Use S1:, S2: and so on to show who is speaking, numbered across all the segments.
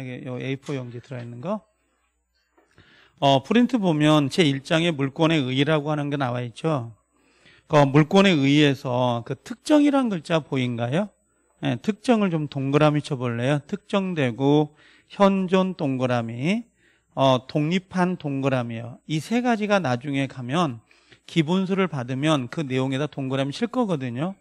S1: 이게 요 A4 용지 들어있는 거. 어, 프린트 보면 제 1장에 물권의 의라고 하는 게 나와 있죠. 그 물권에 의해서 그 특정이란 글자 보인가요? 네, 특정을 좀 동그라미 쳐볼래요? 특정되고 현존 동그라미, 어, 독립한 동그라미요. 이 세 가지가 나중에 가면 기본수를 받으면 그 내용에다 동그라미 칠 거거든요.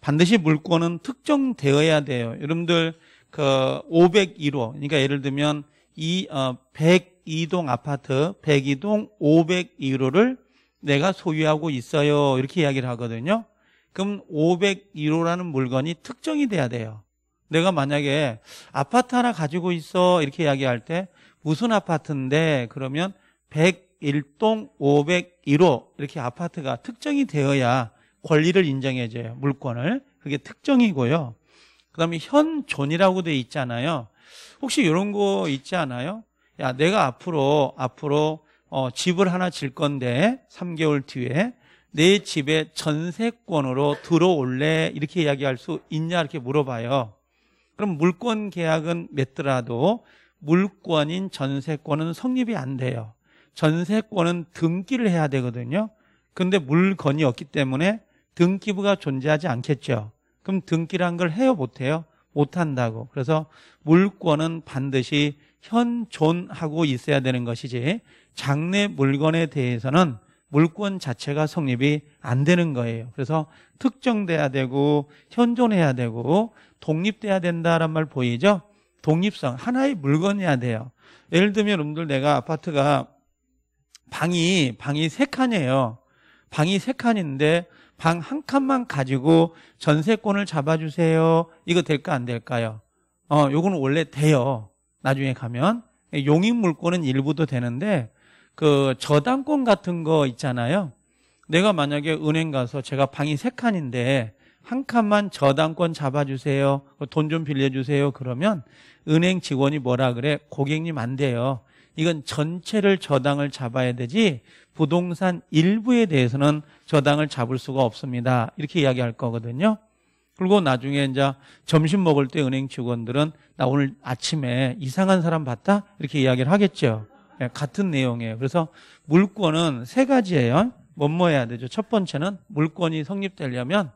S1: 반드시 물권은 특정되어야 돼요. 여러분들 그 501호 그러니까 예를 들면 이 어, 102동 아파트 102동 501호를 내가 소유하고 있어요 이렇게 이야기를 하거든요 그럼 501호라는 물건이 특정이 돼야 돼요 내가 만약에 아파트 하나 가지고 있어 이렇게 이야기할 때 무슨 아파트인데 그러면 101동 501호 이렇게 아파트가 특정이 되어야 권리를 인정해줘요 물권을 그게 특정이고요 그 다음에 현존이라고 돼 있잖아요. 혹시 이런 거 있지 않아요? 야, 내가 앞으로, 앞으로, 어, 집을 하나 질 건데, 3개월 뒤에, 내 집에 전세권으로 들어올래? 이렇게 이야기할 수 있냐? 이렇게 물어봐요. 그럼 물권 계약은 맺더라도, 물권인 전세권은 성립이 안 돼요. 전세권은 등기를 해야 되거든요. 근데 물건이 없기 때문에 등기부가 존재하지 않겠죠. 그럼 등기란 걸 해요 못해요? 못한다고 그래서 물권은 반드시 현존하고 있어야 되는 것이지 장래 물건에 대해서는 물권 자체가 성립이 안 되는 거예요 그래서 특정돼야 되고 현존해야 되고 독립돼야 된다란 말 보이죠? 독립성 하나의 물건이야 돼요 예를 들면 여러분들 내가 아파트가 방이 방이 세 칸이에요 방이 세 칸인데 방한 칸만 가지고 전세권을 잡아주세요. 이거 될까 안 될까요? 어, 요거는 원래 돼요. 나중에 가면 용인 물권은 일부도 되는데 그 저당권 같은 거 있잖아요. 내가 만약에 은행 가서 제가 방이 세 칸인데 한 칸만 저당권 잡아주세요. 돈 좀 빌려주세요. 그러면 은행 직원이 뭐라 그래? 고객님 안 돼요. 이건 전체를 저당을 잡아야 되지 부동산 일부에 대해서는 저당을 잡을 수가 없습니다. 이렇게 이야기할 거거든요. 그리고 나중에 이제 점심 먹을 때 은행 직원들은 나 오늘 아침에 이상한 사람 봤다? 이렇게 이야기를 하겠죠. 예, 같은 내용이에요. 그래서 물권은 세 가지예요. 뭐뭐 해야 되죠? 첫 번째는 물권이 성립되려면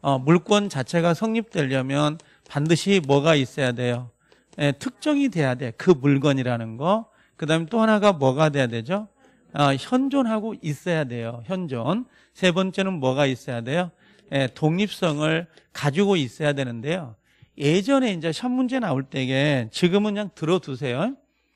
S1: 어, 물권 자체가 성립되려면 반드시 뭐가 있어야 돼요? 예, 특정이 돼야 돼. 그 물건이라는 거. 그 다음에 또 하나가 뭐가 돼야 되죠? 아, 현존하고 있어야 돼요. 현존. 세 번째는 뭐가 있어야 돼요? 예, 독립성을 가지고 있어야 되는데요. 예전에 이제 첫 문제 나올 때에 지금은 그냥 들어두세요.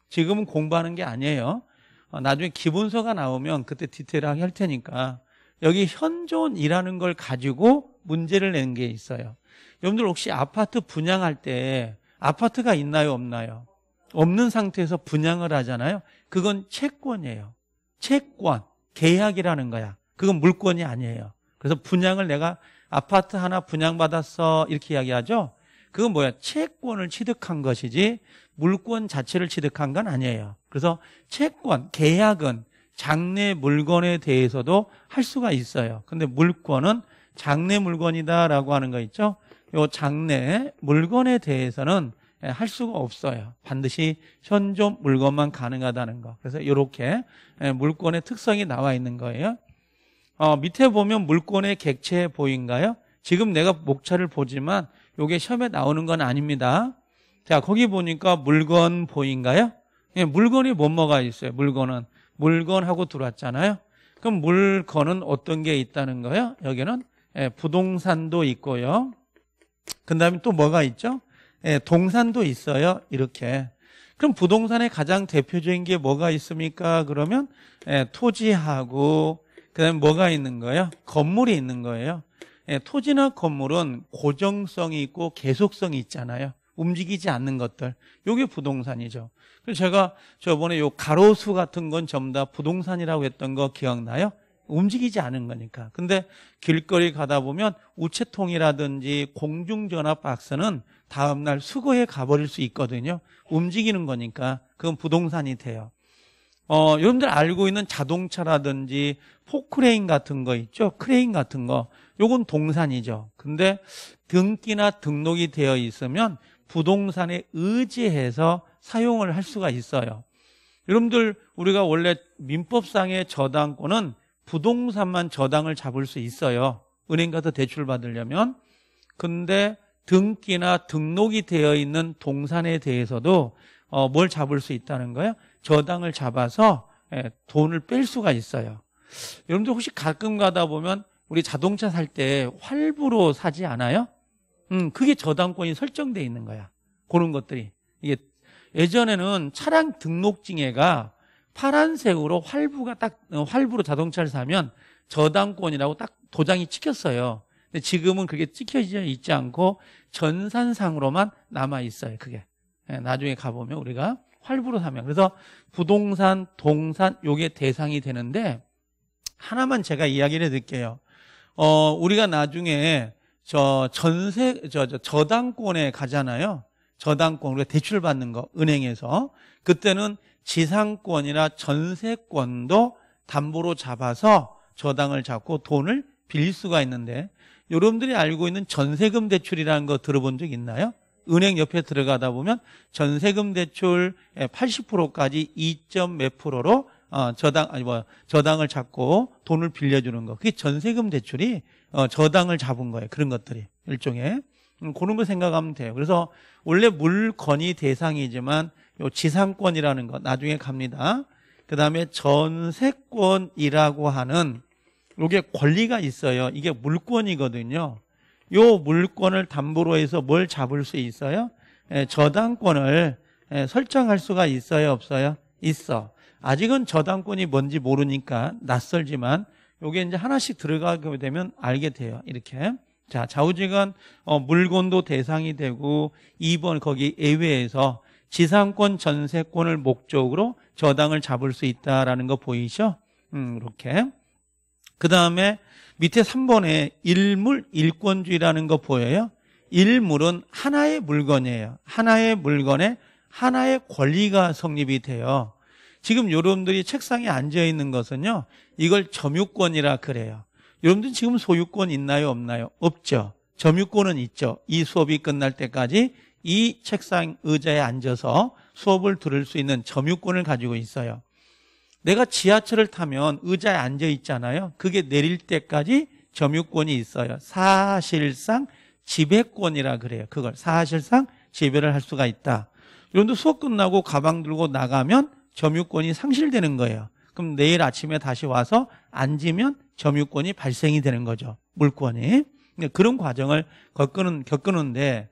S1: 지금은 공부하는 게 아니에요. 어, 나중에 기본서가 나오면 그때 디테일하게 할 테니까 여기 현존이라는 걸 가지고 문제를 낸 게 있어요. 여러분들 혹시 아파트 분양할 때 아파트가 있나요, 없나요? 없는 상태에서 분양을 하잖아요. 그건 채권이에요. 채권, 계약이라는 거야. 그건 물권이 아니에요. 그래서 분양을 내가 아파트 하나 분양받았어 이렇게 이야기하죠. 그건 뭐야? 채권을 취득한 것이지 물권 자체를 취득한 건 아니에요. 그래서 채권, 계약은 장래 물건에 대해서도 할 수가 있어요. 근데 물권은 장래 물건이다라고 하는 거 있죠. 요 장례 물건에 대해서는 예, 할 수가 없어요. 반드시 현존 물건만 가능하다는 거. 그래서 이렇게 예, 물건의 특성이 나와 있는 거예요. 어, 밑에 보면 물건의 객체 보인가요? 지금 내가 목차를 보지만 이게 시험에 나오는 건 아닙니다. 자, 거기 보니까 물건 보인가요? 예, 물건이 뭐 뭐가 있어요. 물건은 물건하고 들어왔잖아요. 그럼 물건은 어떤 게 있다는 거예요? 여기는 예, 부동산도 있고요. 그 다음에 또 뭐가 있죠? 예, 동산도 있어요. 이렇게. 그럼 부동산의 가장 대표적인 게 뭐가 있습니까? 그러면 예, 토지하고 그다음에 뭐가 있는 거예요? 건물이 있는 거예요. 예, 토지나 건물은 고정성이 있고 계속성이 있잖아요. 움직이지 않는 것들. 요게 부동산이죠. 그래서 제가 저번에 요 가로수 같은 건 전부 다 부동산이라고 했던 거 기억나요? 움직이지 않은 거니까. 근데 길거리 가다 보면 우체통이라든지 공중전화 박스는 다음날 수거해 가버릴 수 있거든요. 움직이는 거니까. 그건 부동산이 돼요. 어, 여러분들 알고 있는 자동차라든지 포크레인 같은 거 있죠? 크레인 같은 거. 요건 동산이죠. 근데 등기나 등록이 되어 있으면 부동산에 의지해서 사용을 할 수가 있어요. 여러분들 우리가 원래 민법상의 저당권은 부동산만 저당을 잡을 수 있어요. 은행 가서 대출 받으려면. 근데 등기나 등록이 되어 있는 동산에 대해서도 어, 뭘 잡을 수 있다는 거예요? 저당을 잡아서 예, 돈을 뺄 수가 있어요. 여러분들 혹시 가끔 가다 보면 우리 자동차 살 때 활부로 사지 않아요? 음, 그게 저당권이 설정돼 있는 거야. 그런 것들이. 이게 예전에는 차량 등록증에가 파란색으로 활부가 딱 어, 활부로 자동차를 사면 저당권이라고 딱 도장이 찍혔어요. 근데 지금은 그게 찍혀져 있지 않고 전산상으로만 남아 있어요. 그게 예, 나중에 가보면 우리가 활부로 사면 그래서 부동산, 동산 요게 대상이 되는데 하나만 제가 이야기를 해드릴게요. 어 우리가 나중에 저 전세 저, 저 저당권에 가잖아요. 저당권 우리가 대출 받는 거 은행에서 그때는 지상권이나 전세권도 담보로 잡아서 저당을 잡고 돈을 빌릴 수가 있는데 여러분들이 알고 있는 전세금 대출이라는 거 들어본 적 있나요? 은행 옆에 들어가다 보면 전세금 대출 80%까지 2점 몇 프로로 어, 저당 아니 뭐 저당을 잡고 돈을 빌려주는 거 그게 전세금 대출이 어, 저당을 잡은 거예요 그런 것들이 일종의 음, 그런 걸 생각하면 돼요 그래서 원래 물건이 대상이지만 요 지상권이라는 것 나중에 갑니다. 그 다음에 전세권이라고 하는 요게 권리가 있어요. 이게 물권이거든요. 요 물권을 담보로 해서 뭘 잡을 수 있어요? 예, 저당권을 예, 설정할 수가 있어요, 없어요? 있어. 아직은 저당권이 뭔지 모르니까 낯설지만 요게 이제 하나씩 들어가게 되면 알게 돼요. 이렇게. 자, 좌우지간 어, 물건도 대상이 되고 2번 거기 예외에서 지상권 전세권을 목적으로 저당을 잡을 수 있다라는 거 보이죠? 음, 이렇게. 그 다음에 밑에 3번에 일물 일권주의라는 거 보여요? 일물은 하나의 물건이에요. 하나의 물건에 하나의 권리가 성립이 돼요. 지금 여러분들이 책상에 앉아 있는 것은요, 이걸 점유권이라 그래요. 여러분들 지금 소유권 있나요, 없나요? 없죠. 점유권은 있죠. 이 수업이 끝날 때까지 이 책상 의자에 앉아서 수업을 들을 수 있는 점유권을 가지고 있어요. 내가 지하철을 타면 의자에 앉아 있잖아요. 그게 내릴 때까지 점유권이 있어요. 사실상 지배권이라 그래요. 그걸 사실상 지배를 할 수가 있다. 그런데 수업 끝나고 가방 들고 나가면 점유권이 상실되는 거예요. 그럼 내일 아침에 다시 와서 앉으면 점유권이 발생이 되는 거죠. 물권이. 예, 그런 과정을 겪는, 겪는데,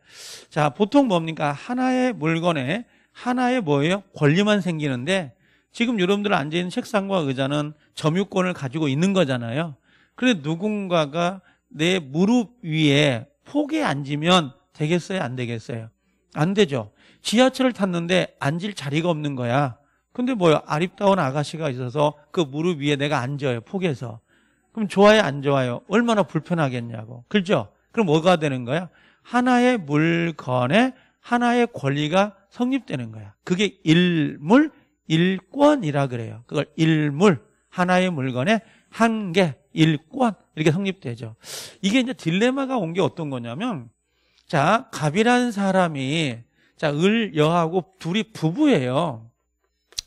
S1: 자, 보통 뭡니까? 하나의 물건에 하나의 뭐예요? 권리만 생기는데, 지금 여러분들 앉아있는 책상과 의자는 점유권을 가지고 있는 거잖아요. 그런데 누군가가 내 무릎 위에 폭에 앉으면 되겠어요? 안 되겠어요? 안 되죠. 지하철을 탔는데 앉을 자리가 없는 거야. 근데 뭐요? 아립다운 아가씨가 있어서 그 무릎 위에 내가 앉아요. 폭에서. 그럼 좋아요, 안 좋아요? 얼마나 불편하겠냐고. 그죠? 그럼 뭐가 되는 거야? 하나의 물건에 하나의 권리가 성립되는 거야. 그게 일물, 일권이라 그래요. 그걸 일물, 하나의 물건에 한 개, 일권, 이렇게 성립되죠. 이게 이제 딜레마가 온 게 어떤 거냐면, 자, 갑이라는 사람이, 자, 을, 여하고 둘이 부부예요.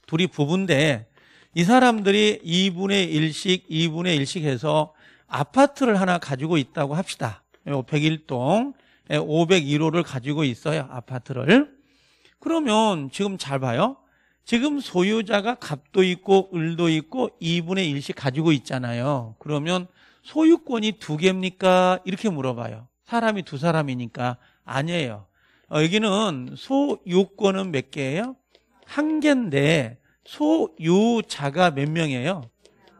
S1: 둘이 부부인데, 이 사람들이 2분의 1씩 2분의 1씩 해서 아파트를 하나 가지고 있다고 합시다. 101동 501호를 예, 가지고 있어요. 아파트를. 그러면 지금 잘 봐요. 지금 소유자가 갑도 있고 을도 있고 2분의 1씩 가지고 있잖아요. 그러면 소유권이 두 개입니까? 이렇게 물어봐요. 사람이 두 사람이니까 아니에요. 어, 여기는 소유권은 몇 개예요? 한 개인데 소유자가 몇 명이에요?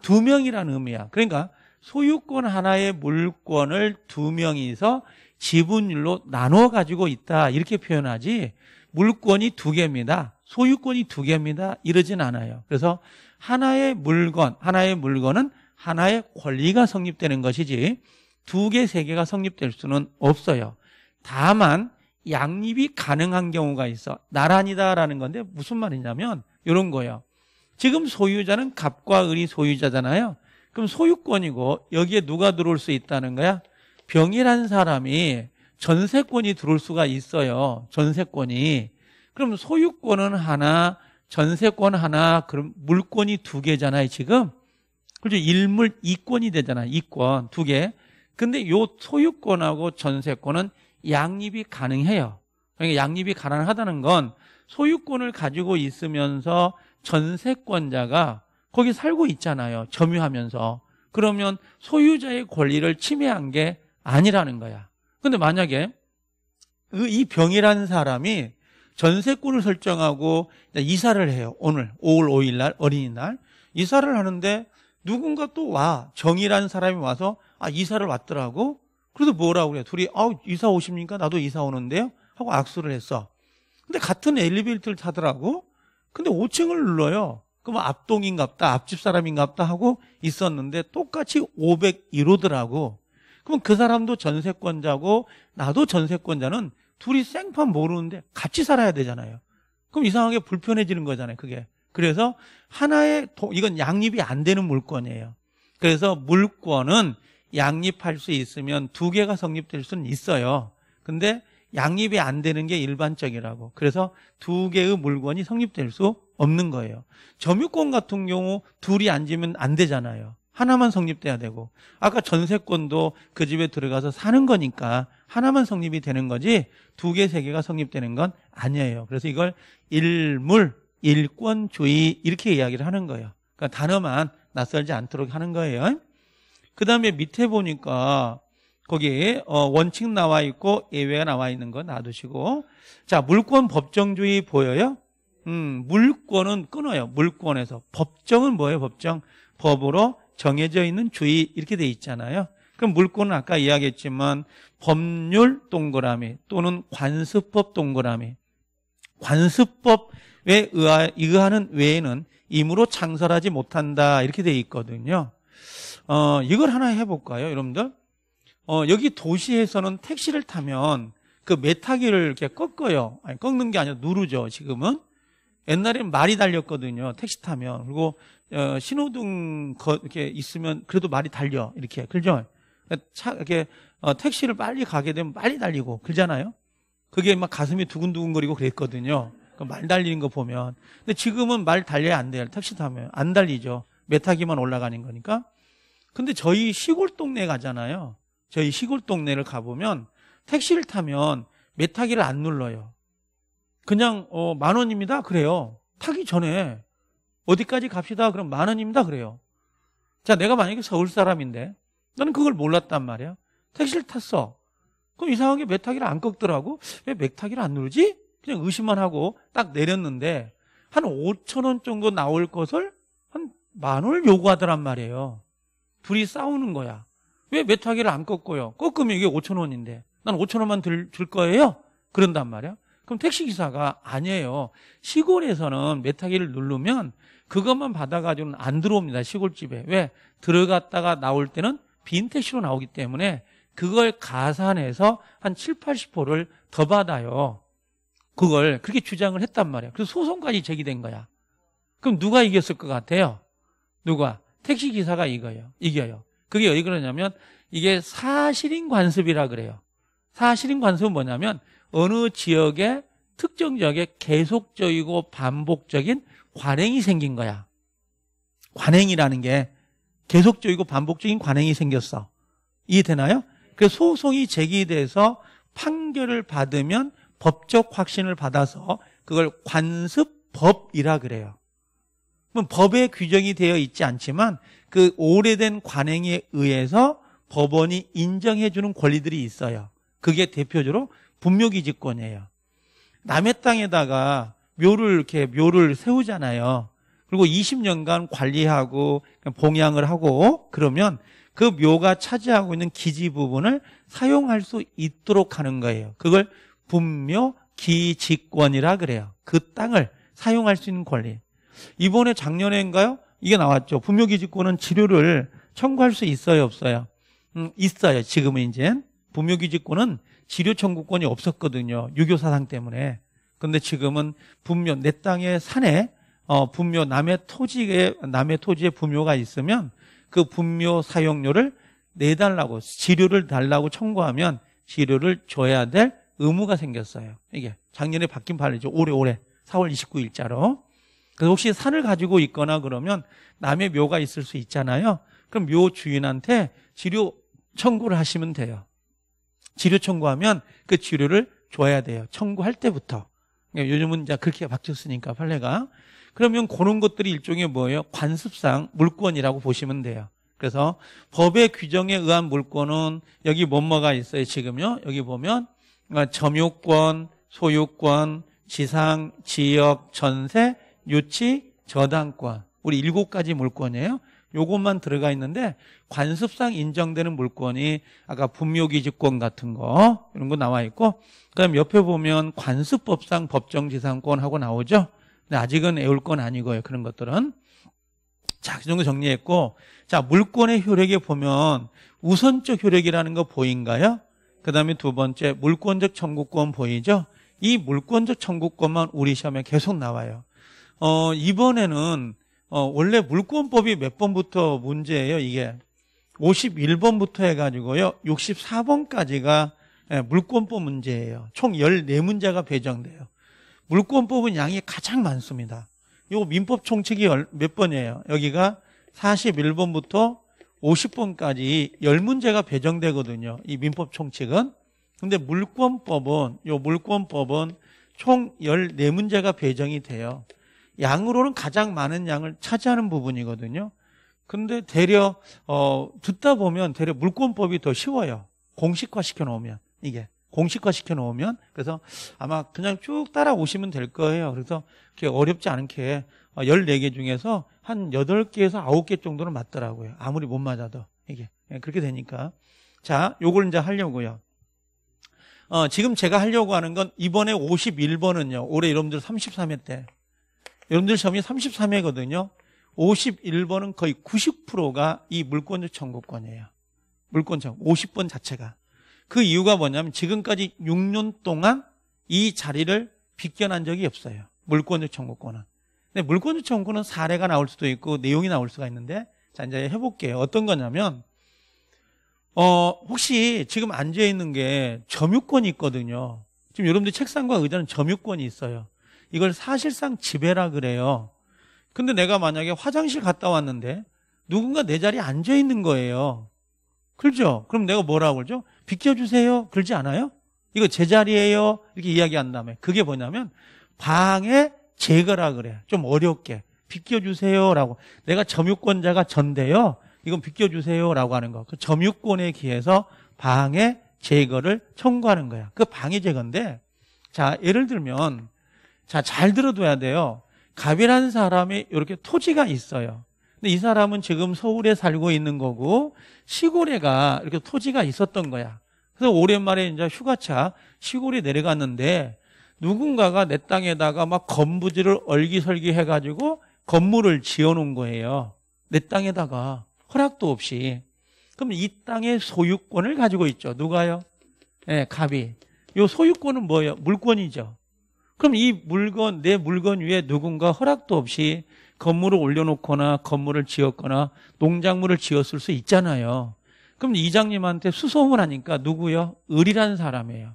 S1: 두 명이라는 의미야. 그러니까 소유권 하나의 물권을 두 명이서 지분율로 나눠 가지고 있다. 이렇게 표현하지. 물권이 두 개입니다. 소유권이 두 개입니다. 이러진 않아요. 그래서 하나의 물건, 하나의 물건은 하나의 권리가 성립되는 것이지 두 개, 세 개가 성립될 수는 없어요. 다만 양립이 가능한 경우가 있어. 나란이다라는 건데 무슨 말이냐면 이런 거예요. 지금 소유자는 갑과 을이 소유자잖아요. 그럼 소유권이고 여기에 누가 들어올 수 있다는 거야? 병이란 사람이 전세권이 들어올 수가 있어요. 전세권이. 그럼 소유권은 하나, 전세권 하나, 그럼 물권이 두 개잖아요, 지금. 그렇죠. 일물 이권이 되잖아. 이권 두 개. 근데 요 소유권하고 전세권은 양립이 가능해요. 그러니까 양립이 가능하다는 건 소유권을 가지고 있으면서 전세권자가 거기 살고 있잖아요. 점유하면서. 그러면 소유자의 권리를 침해한 게 아니라는 거야. 근데 만약에 그 이 병이라는 사람이 전세권을 설정하고 이사를 해요. 오늘 5월 5일 날 어린이날 이사를 하는데 누군가 또 와. 정이라는 사람이 와서 아, 이사를 왔더라고. 그래서 뭐라고 그래. 둘이 아 이사 오십니까? 나도 이사 오는데요. 하고 악수를 했어. 근데 같은 엘리베이터를 타더라고. 근데 5층을 눌러요. 그럼 앞동인갑다, 앞집 사람인갑다 하고 있었는데 똑같이 501호더라고. 그럼 그 사람도 전세권자고 나도 전세권자는 둘이 생판 모르는데 같이 살아야 되잖아요. 그럼 이상하게 불편해지는 거잖아요, 그게. 그래서 하나의 도, 이건 양립이 안 되는 물건이에요. 그래서 물권은 양립할 수 있으면 두 개가 성립될 수는 있어요. 근데 양립이 안 되는 게 일반적이라고. 그래서 두 개의 물건이 성립될 수 없는 거예요. 점유권 같은 경우 둘이 앉으면 안 되잖아요. 하나만 성립돼야 되고 아까 전세권도 그 집에 들어가서 사는 거니까 하나만 성립이 되는 거지 두 개, 세 개가 성립되는 건 아니에요. 그래서 이걸 일물, 일권주의 이렇게 이야기를 하는 거예요. 그러니까 단어만 낯설지 않도록 하는 거예요. 그 다음에 밑에 보니까 거기에 어, 원칙 나와 있고 예외가 나와 있는 거 놔두시고 자 물권 법정주의 보여요? 음 물권은 끊어요 물권에서 법정은 뭐예요 법정? 법으로 정해져 있는 주의 이렇게 돼 있잖아요 그럼 물권은 아까 이야기했지만 법률 동그라미 또는 관습법 동그라미 관습법에 의하는 외에는 임으로 창설하지 못한다 이렇게 돼 있거든요 어, 이걸 하나 해볼까요 여러분들? 어, 여기 도시에서는 택시를 타면 그 메타기를 이렇게 꺾어요. 아니, 꺾는 게 아니라 누르죠, 지금은. 옛날엔 말이 달렸거든요, 택시 타면. 그리고, 어, 신호등 거, 이렇게 있으면 그래도 말이 달려. 이렇게. 그죠? 차, 이렇게, 어, 택시를 빨리 가게 되면 빨리 달리고. 그러잖아요? 그게 막 가슴이 두근두근거리고 그랬거든요. 그 말 달리는 거 보면. 근데 지금은 말 달려야 안 돼요. 택시 타면. 안 달리죠. 메타기만 올라가는 거니까. 근데 저희 시골 동네 가잖아요. 저희 시골 동네를 가보면 택시를 타면 메타기를 안 눌러요. 그냥 어, 만 원입니다. 그래요. 타기 전에 어디까지 갑시다. 그럼 만 원입니다. 그래요. 자, 내가 만약에 서울 사람인데 나는 그걸 몰랐단 말이야. 택시를 탔어. 그럼 이상하게 메타기를 안 꺾더라고. 왜 메타기를 안 누르지? 그냥 의심만 하고 딱 내렸는데 한 5천 원 정도 나올 것을 한 만 원을 요구하더란 말이에요. 둘이 싸우는 거야. 왜 메타기를 안 꺾어요? 꺾으면 이게 5천 원인데 난 5천 원만 들, 줄 거예요? 그런단 말이야. 그럼 택시기사가 아니에요. 시골에서는 메타기를 누르면 그것만 받아가지고는 안 들어옵니다. 시골집에. 왜? 들어갔다가 나올 때는 빈 택시로 나오기 때문에 그걸 가산해서 한 7, 80%를 더 받아요. 그걸 그렇게 주장을 했단 말이야. 그래서 소송까지 제기된 거야. 그럼 누가 이겼을 것 같아요? 누가? 택시기사가 이겨요. 이겨요. 그게 왜 그러냐면 이게 사실인 관습이라 그래요. 사실인 관습은 뭐냐면 어느 지역에 특정 지역에 계속적이고 반복적인 관행이 생긴 거야. 관행이라는 게 계속적이고 반복적인 관행이 생겼어. 이해되나요? 그 소송이 제기돼서 판결을 받으면 법적 확신을 받아서 그걸 관습법이라 그래요. 뭐 법에 규정이 되어 있지 않지만 그 오래된 관행에 의해서 법원이 인정해주는 권리들이 있어요. 그게 대표적으로 분묘기지권이에요. 남의 땅에다가 묘를 이렇게 묘를 세우잖아요. 그리고 20년간 관리하고 봉양을 하고 그러면 그 묘가 차지하고 있는 기지 부분을 사용할 수 있도록 하는 거예요. 그걸 분묘 기지권이라 그래요. 그 땅을 사용할 수 있는 권리. 이번에 작년에인가요? 이게 나왔죠. 분묘기지권은 치료를 청구할 수 있어요, 없어요? 음, 있어요. 지금은 이제 분묘기지권은 치료 청구권이 없었거든요. 유교 사상 때문에. 근데 지금은 분묘 내땅에 산에 어, 분묘 남의 토지에 남의 토지에 분묘가 있으면 그 분묘 사용료를 내달라고 지료를 달라고 청구하면 지료를 줘야 될 의무가 생겼어요. 이게 작년에 바뀐 판례죠. 올해 올해 4월 29일자로. 그 혹시 산을 가지고 있거나 그러면 남의 묘가 있을 수 있잖아요. 그럼 묘 주인한테 지료 청구를 하시면 돼요. 지료 청구하면 그 지료를 줘야 돼요. 청구할 때부터. 예, 요즘은 이제 그렇게 바뀌었으니까 판례가. 그러면 그런 것들이 일종의 뭐예요? 관습상 물권이라고 보시면 돼요. 그래서 법의 규정에 의한 물권은 여기 뭐뭐가 있어요, 지금요? 여기 보면 어, 점유권, 소유권, 지상, 지역, 전세, 유치, 저당권. 우리 일곱 가지 물권이에요. 요것만 들어가 있는데 관습상 인정되는 물권이 아까 분묘기지권 같은 거 이런 거 나와 있고 그다음 옆에 보면 관습법상 법정지상권하고 나오죠. 근데 아직은 애울 건 아니고요. 그런 것들은 자, 그 정도 정리했고 자, 물권의 효력에 보면 우선적 효력이라는 거 보인가요? 그다음에 두 번째 물권적 청구권 보이죠? 이 물권적 청구권만 우리 시험에 계속 나와요. 어, 이번에는 어, 원래 물권법이 몇 번부터 문제예요, 이게. 51번부터 해가지고요, 64번까지가 예, 물권법 문제예요. 총 14문제가 배정돼요. 물권법은 양이 가장 많습니다. 요 민법 총칙이 몇 번이에요? 여기가 41번부터 50번까지 10문제가 배정되거든요. 이 민법 총칙은. 근데 물권법은, 요 물권법은 총 14문제가 배정이 돼요. 양으로는 가장 많은 양을 차지하는 부분이거든요. 근데 대려 어, 듣다 보면 대려 물권법이 더 쉬워요. 공식화 시켜 놓으면 이게 공식화 시켜 놓으면 그래서 아마 그냥 쭉 따라오시면 될 거예요. 그래서 그렇게 어렵지 않게 14개 어, 중에서 한 8개에서 9개 정도는 맞더라고요. 아무리 못 맞아도 이게 예, 그렇게 되니까 자, 요걸 이제 하려고요. 어, 지금 제가 하려고 하는 건 이번에 51번은요. 올해 여러분들 33회 때 여러분들 시험이 33회거든요. 51번은 거의 90%가 이 물권 청구권이에요. 물권 청구 50번 자체가. 그 이유가 뭐냐면 지금까지 6년 동안 이 자리를 비껴난 적이 없어요. 물권 청구권은. 근데 물권 청구는 사례가 나올 수도 있고 내용이 나올 수가 있는데 자 이제 해볼게요. 어떤 거냐면 어 혹시 지금 앉아 있는 게 점유권이 있거든요. 지금 여러분들 책상과 의자는 점유권이 있어요. 이걸 사실상 지배라 그래요. 근데 내가 만약에 화장실 갔다 왔는데 누군가 내 자리에 앉아 있는 거예요. 그렇죠? 그럼 내가 뭐라고 그러죠? 비켜주세요. 그러지 않아요? 이거 제 자리예요. 이렇게 이야기한 다음에 그게 뭐냐면 방해 제거라 그래. 좀 어렵게 비켜주세요라고 내가 점유권자가 전데요. 이건 비켜주세요라고 하는 거. 그 점유권에 기해서 방해 제거를 청구하는 거야. 그 방해 제거인데 자 예를 들면 자, 잘 들어둬야 돼요. 갑이라는 사람이 이렇게 토지가 있어요. 근데 이 사람은 지금 서울에 살고 있는 거고 시골에가 이렇게 토지가 있었던 거야. 그래서 오랜만에 이제 휴가차 시골에 내려갔는데 누군가가 내 땅에다가 막 건부지를 얼기설기 해가지고 건물을 지어놓은 거예요. 내 땅에다가 허락도 없이. 그럼 이 땅의 소유권을 가지고 있죠. 누가요? 예, 네, 갑이. 요 소유권은 뭐예요? 물권이죠. 그럼 이 물건, 내 물건 위에 누군가 허락도 없이 건물을 올려놓거나 건물을 지었거나 농작물을 지었을 수 있잖아요. 그럼 이장님한테 수소문 하니까 누구요? 을이라는 사람이에요.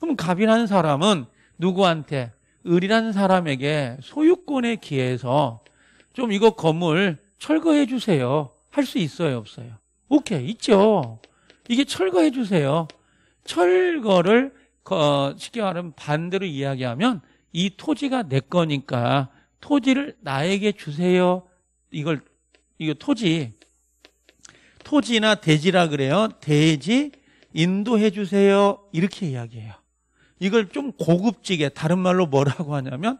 S1: 그럼 갑이라는 사람은 누구한테? 을이라는 사람에게 소유권에 기해서 좀 이거 건물 철거해 주세요. 할 수 있어요, 없어요? 오케이, 있죠. 이게 철거해 주세요. 철거를 어, 쉽게 말하면 반대로 이야기하면 이 토지가 내 거니까 토지를 나에게 주세요. 이걸 이거 토지 토지나 대지라 그래요. 대지 인도해 주세요. 이렇게 이야기해요. 이걸 좀 고급지게 다른 말로 뭐라고 하냐면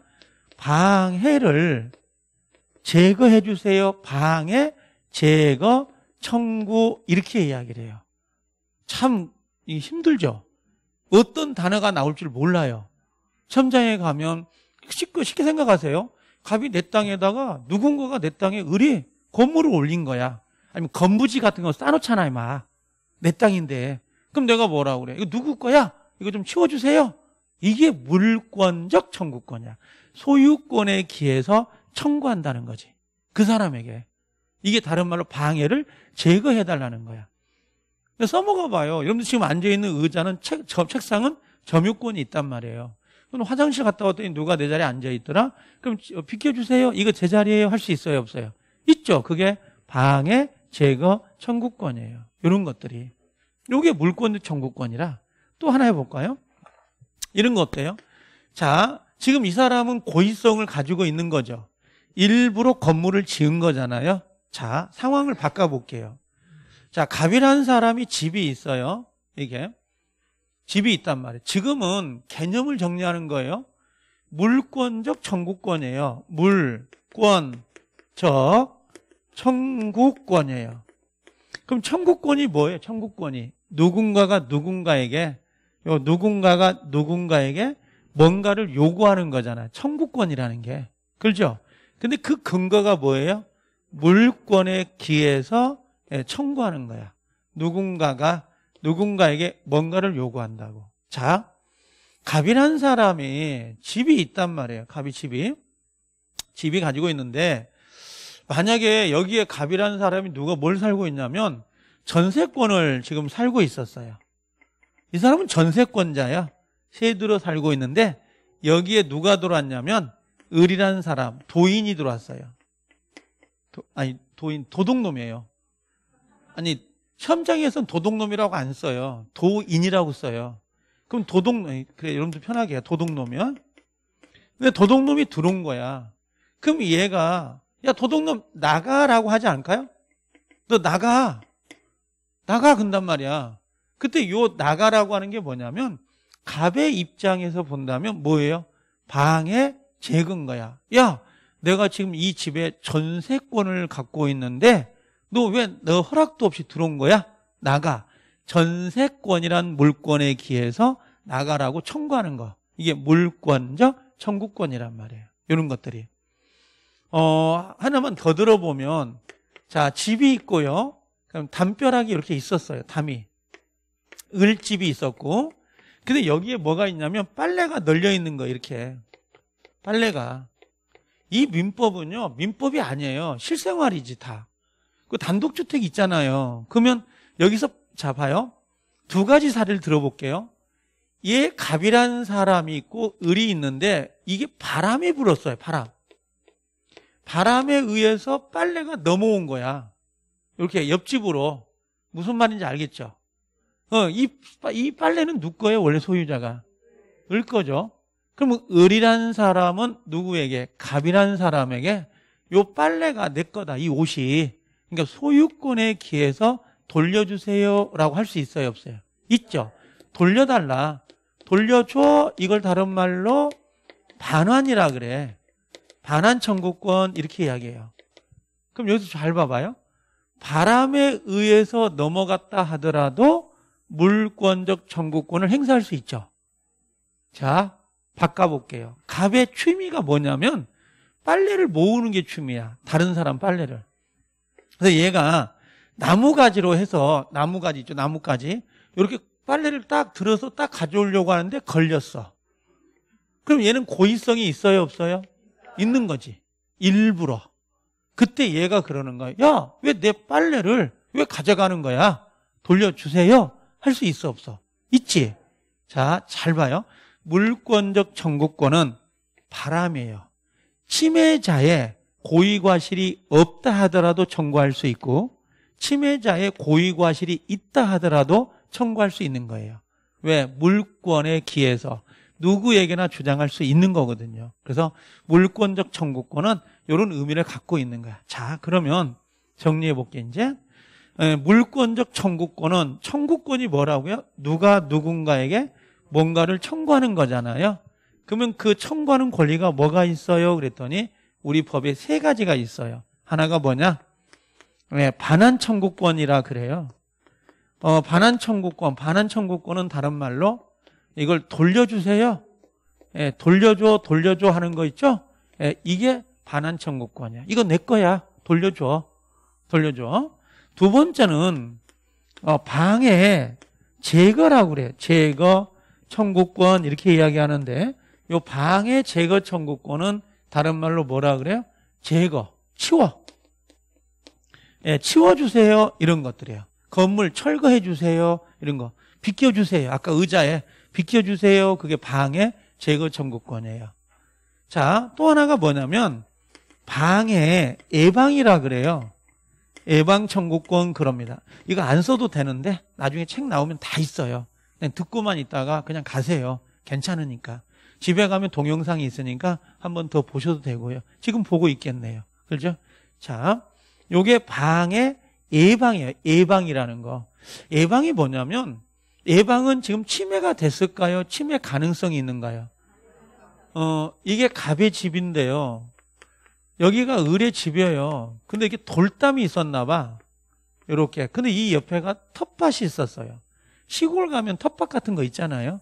S1: 방해를 제거해 주세요. 방해 제거 청구 이렇게 이야기를 해요. 참 힘들죠. 어떤 단어가 나올 줄 몰라요. 첨장에 가면 쉽게, 쉽게 생각하세요. 갑이 내 땅에다가 누군가가 내 땅에 을이 건물을 올린 거야. 아니면 건부지 같은 거 싸놓잖아요, 막. 내 땅인데. 그럼 내가 뭐라 그래? 이거 누구 거야? 이거 좀 치워주세요. 이게 물권적 청구권이야. 소유권에 기해서 청구한다는 거지. 그 사람에게. 이게 다른 말로 방해를 제거해달라는 거야. 써먹어 봐요. 여러분들 지금 앉아있는 의자는 책, 저, 책상은 점유권이 있단 말이에요. 그럼 화장실 갔다 왔더니 누가 내 자리에 앉아있더라? 그럼 어, 비켜주세요. 이거 제 자리에요. 할 수 있어요? 없어요? 있죠. 그게 방해, 제거, 청구권이에요. 이런 것들이. 요게 물권 청구권이라 또 하나 해볼까요? 이런 거 어때요? 자, 지금 이 사람은 고의성을 가지고 있는 거죠. 일부러 건물을 지은 거잖아요. 자, 상황을 바꿔볼게요. 자, 갑이라는 사람이 집이 있어요. 이게. 집이 있단 말이에요. 지금은 개념을 정리하는 거예요. 물권적 청구권이에요. 물권적 청구권이에요. 그럼 청구권이 뭐예요? 청구권이 누군가가 누군가에게 요 누군가가 누군가에게 뭔가를 요구하는 거잖아요. 청구권이라는 게. 그렇죠? 근데 그 근거가 뭐예요? 물권에 기해서 예, 청구하는 거야. 누군가가 누군가에게 뭔가를 요구한다고. 자, 갑이라는 사람이 집이 있단 말이에요. 갑이 집이. 집이 가지고 있는데 만약에 여기에 갑이라는 사람이 누가 뭘 살고 있냐면 전세권을 지금 살고 있었어요. 이 사람은 전세권자야. 세두로 살고 있는데 여기에 누가 들어왔냐면 을이라는 사람, 도인이 들어왔어요. 도, 아니 도인 도둑놈이에요. 아니 현장에서는 도둑놈이라고 안 써요. 도인이라고 써요. 그럼 도둑놈 그래 여러분들 편하게 해. 도둑놈이야. 근데 도둑놈이 들어온 거야. 그럼 얘가 야 도둑놈 나가라고 하지 않을까요? 너 나가 나가 근단 말이야. 그때 요 나가라고 하는 게 뭐냐면 갑의 입장에서 본다면 뭐예요? 방해 재근 거야. 야 내가 지금 이 집에 전세권을 갖고 있는데 너왜너 허락도 없이 들어온 거야? 나가. 전세권이란 물권에 기해서 나가라고 청구하는 거. 이게 물권적 청구권이란 말이에요. 이런 것들이. 어, 하나만 더 들어보면, 자, 집이 있고요. 그럼 담벼락이 이렇게 있었어요. 담이. 을집이 있었고. 근데 여기에 뭐가 있냐면 빨래가 널려 있는 거, 이렇게. 빨래가. 이 민법은요, 민법이 아니에요. 실생활이지, 다. 그 단독주택 있잖아요. 그러면 여기서 잡아요두 가지 사례를 들어볼게요. 얘 예, 갑이라는 사람이 있고 을이 있는데 이게 바람이 불었어요. 바람. 바람에 의해서 빨래가 넘어온 거야. 이렇게 옆집으로 무슨 말인지 알겠죠? 어, 이, 이 빨래는 누 거예요? 원래 소유자가. 을 거죠. 그럼 을이라는 사람은 누구에게? 갑이라는 사람에게 요 빨래가 내 거다. 이 옷이. 그러니까 소유권에 기해서 돌려주세요라고 할 수 있어요, 없어요? 있죠. 돌려달라. 돌려줘. 이걸 다른 말로 반환이라 그래. 반환 청구권 이렇게 이야기해요. 그럼 여기서 잘 봐봐요. 바람에 의해서 넘어갔다 하더라도 물권적 청구권을 행사할 수 있죠. 자, 바꿔볼게요. 갑의 취미가 뭐냐면 빨래를 모으는 게 취미야. 다른 사람 빨래를. 그래서 얘가 나무가지로 해서 나무가지 있죠 나무가지 이렇게 빨래를 딱 들어서 딱 가져오려고 하는데 걸렸어 그럼 얘는 고의성이 있어요 없어요? 있는 거지 일부러 그때 얘가 그러는 거야 야왜 내 빨래를 왜 가져가는 거야 돌려주세요 할 수 있어 없어? 있지 자 잘 봐요 물권적 청구권은 바람이에요 침해자의 고의과실이 없다 하더라도 청구할 수 있고 침해자의 고의과실이 있다 하더라도 청구할 수 있는 거예요. 왜? 물권에 기해서 누구에게나 주장할 수 있는 거거든요. 그래서 물권적 청구권은 이런 의미를 갖고 있는 거야. 자, 그러면 정리해 볼게 이제. 물권적 청구권은 청구권이 뭐라고요? 누가 누군가에게 뭔가를 청구하는 거잖아요. 그러면 그 청구하는 권리가 뭐가 있어요? 그랬더니 우리 법에 세 가지가 있어요. 하나가 뭐냐? 네, 반환청구권이라 그래요. 어, 반환청구권, 반환청구권은 다른 말로 이걸 돌려주세요. 예, 돌려줘, 돌려줘 하는 거 있죠? 예, 이게 반환청구권이야. 이거 내 거야. 돌려줘. 돌려줘. 두 번째는 어, 방해 제거라고 그래요. 제거 청구권 이렇게 이야기하는데 요 방해 제거 청구권은 다른 말로 뭐라 그래요? 제거, 치워. 예, 치워주세요. 이런 것들이에요. 건물 철거해주세요. 이런 거. 비껴주세요. 아까 의자에 비껴주세요. 그게 방해, 제거 청구권이에요. 자, 또 하나가 뭐냐면 방해, 예방이라 그래요. 예방 청구권 그럽니다. 이거 안 써도 되는데 나중에 책 나오면 다 있어요. 그냥 듣고만 있다가 그냥 가세요. 괜찮으니까. 집에 가면 동영상이 있으니까 한번 더 보셔도 되고요. 지금 보고 있겠네요. 그렇죠? 자, 요게 방의 예방이에요. 예방이라는 거. 예방이 뭐냐면 예방은 지금 치매가 됐을까요? 치매 가능성이 있는가요? 어, 이게 갑의 집인데요. 여기가 을의 집이에요. 근데 이게 돌담이 있었나 봐. 요렇게 근데 이 옆에가 텃밭이 있었어요. 시골 가면 텃밭 같은 거 있잖아요.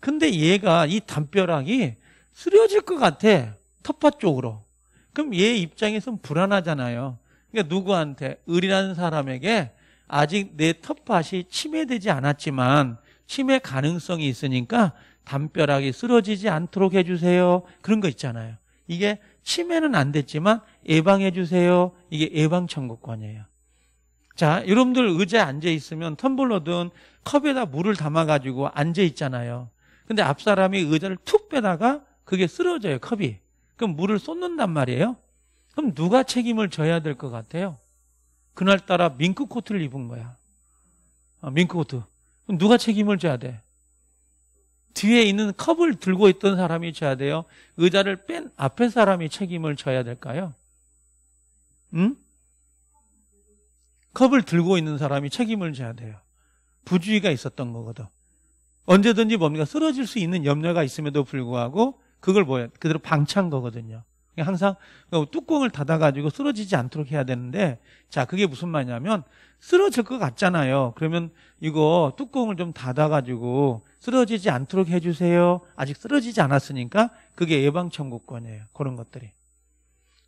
S1: 근데 얘가 이 담벼락이 쓰러질것 같아. 텃밭 쪽으로. 그럼 얘 입장에선 불안하잖아요. 그러니까 누구한테, 을이라는 사람에게 아직 내 텃밭이 침해되지 않았지만 침해 가능성이 있으니까 담벼락이 쓰러지지 않도록 해주세요. 그런 거 있잖아요. 이게 침해는 안 됐지만 예방해주세요. 이게 예방청구권이에요. 자, 여러분들 의자에 앉아 있으면 텀블러든 컵에다 물을 담아가지고 앉아 있잖아요. 근데 앞사람이 의자를 툭 빼다가 그게 쓰러져요, 컵이. 그럼 물을 쏟는단 말이에요. 그럼 누가 책임을 져야 될 것 같아요? 그날따라 민크 코트를 입은 거야. 아, 민크 코트. 그럼 누가 책임을 져야 돼? 뒤에 있는 컵을 들고 있던 사람이 져야 돼요? 의자를 뺀 앞에 사람이 책임을 져야 될까요? 응? 컵을 들고 있는 사람이 책임을 져야 돼요. 부주의가 있었던 거거든. 언제든지 뭡니까? 쓰러질 수 있는 염려가 있음에도 불구하고 그걸 뭐예요? 그대로 방치한 거거든요. 그러니까 항상 어, 뚜껑을 닫아가지고 쓰러지지 않도록 해야 되는데 자 그게 무슨 말이냐면 쓰러질 것 같잖아요 그러면 이거 뚜껑을 좀 닫아가지고 쓰러지지 않도록 해주세요 아직 쓰러지지 않았으니까 그게 예방청구권이에요 그런 것들이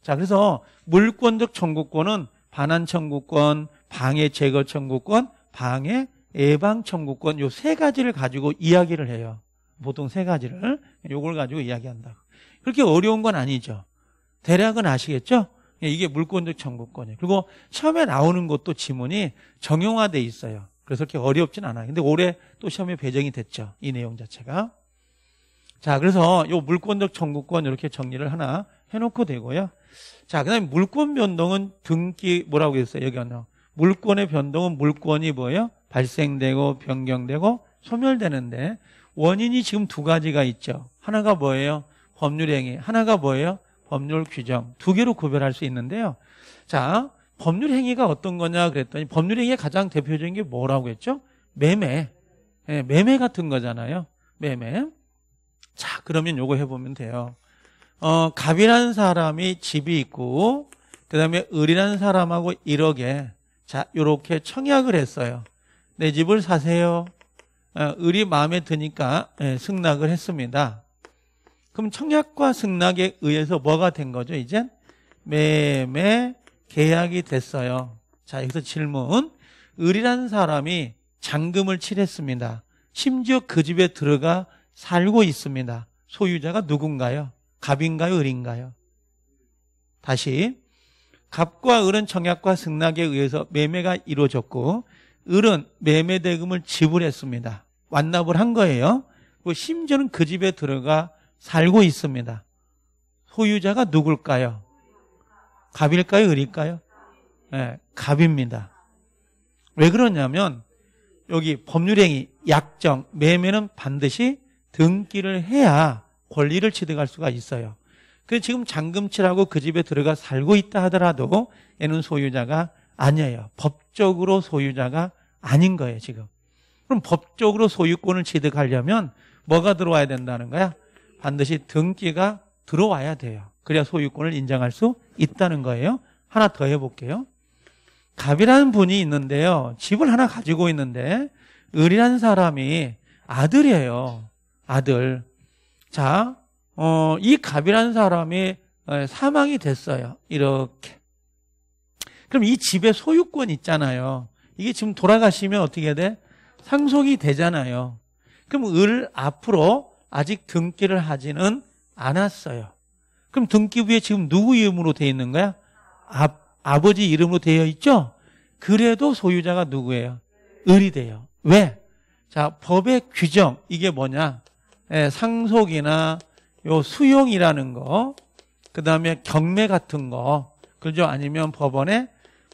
S1: 자 그래서 물권적 청구권은 반환 청구권 방해 제거 청구권 방해 예방 청구권 요 세 가지를 가지고 이야기를 해요. 보통 세 가지를 요걸 가지고 이야기한다 그렇게 어려운 건 아니죠. 대략은 아시겠죠? 이게 물권적 청구권이에요. 그리고 처음에 나오는 것도 지문이 정형화돼 있어요. 그래서 그렇게 어렵진 않아요. 근데 올해 또 시험에 배정이 됐죠. 이 내용 자체가. 자, 그래서 요 물권적 청구권 이렇게 정리를 하나 해놓고 되고요. 자, 그 다음에 물권 변동은 등기 뭐라고 했어요? 여기 하나. 물권의 변동은 물권이 뭐예요? 발생되고 변경되고 소멸되는데 원인이 지금 두 가지가 있죠. 하나가 뭐예요? 법률행위. 하나가 뭐예요? 법률 규정. 두 개로 구별할 수 있는데요. 자, 법률행위가 어떤 거냐 그랬더니 법률행위의 가장 대표적인 게 뭐라고 했죠? 매매. 예, 매매 같은 거잖아요. 매매. 자, 그러면 요거 해보면 돼요. 어, 갑이라는 사람이 집이 있고, 그 다음에 을이라는 사람하고 1억에, 자, 요렇게 청약을 했어요. 내 집을 사세요. 어, 을이 마음에 드니까 예, 승낙을 했습니다. 그럼 청약과 승낙에 의해서 뭐가 된 거죠? 이젠 매매 계약이 됐어요. 자 여기서 질문. 을이라는 사람이 잔금을 칠했습니다. 심지어 그 집에 들어가 살고 있습니다. 소유자가 누군가요? 갑인가요? 을인가요? 다시 갑과 을은 청약과 승낙에 의해서 매매가 이루어졌고 을은 매매 대금을 지불했습니다. 완납을 한 거예요. 그 심지어는 그 집에 들어가 살고 있습니다. 소유자가 누굴까요? 갑일까요? 을일까요? 네, 갑입니다. 왜 그러냐면 여기 법률행위, 약정, 매매는 반드시 등기를 해야 권리를 취득할 수가 있어요. 그래서 지금 잔금치라고 그 집에 들어가 살고 있다 하더라도 애는 소유자가 아니에요. 법적으로 소유자가 아닌 거예요, 지금. 그럼 법적으로 소유권을 취득하려면 뭐가 들어와야 된다는 거야? 반드시 등기가 들어와야 돼요. 그래야 소유권을 인정할 수 있다는 거예요. 하나 더 해볼게요. 갑이라는 분이 있는데요. 집을 하나 가지고 있는데, 을이라는 사람이 아들이에요. 아들. 자, 어, 이 갑이라는 사람이 사망이 됐어요. 이렇게. 그럼 이 집의 소유권 있잖아요. 이게 지금 돌아가시면 어떻게 해야 돼? 상속이 되잖아요. 그럼 을 앞으로 아직 등기를 하지는 않았어요. 그럼 등기부에 지금 누구 이름으로 되어 있는 거야? 아, 아버지 이름으로 되어 있죠? 그래도 소유자가 누구예요? 을이 돼요. 왜? 자, 법의 규정, 이게 뭐냐? 예, 상속이나 요 수용이라는 거, 그 다음에 경매 같은 거, 그죠? 아니면 법원에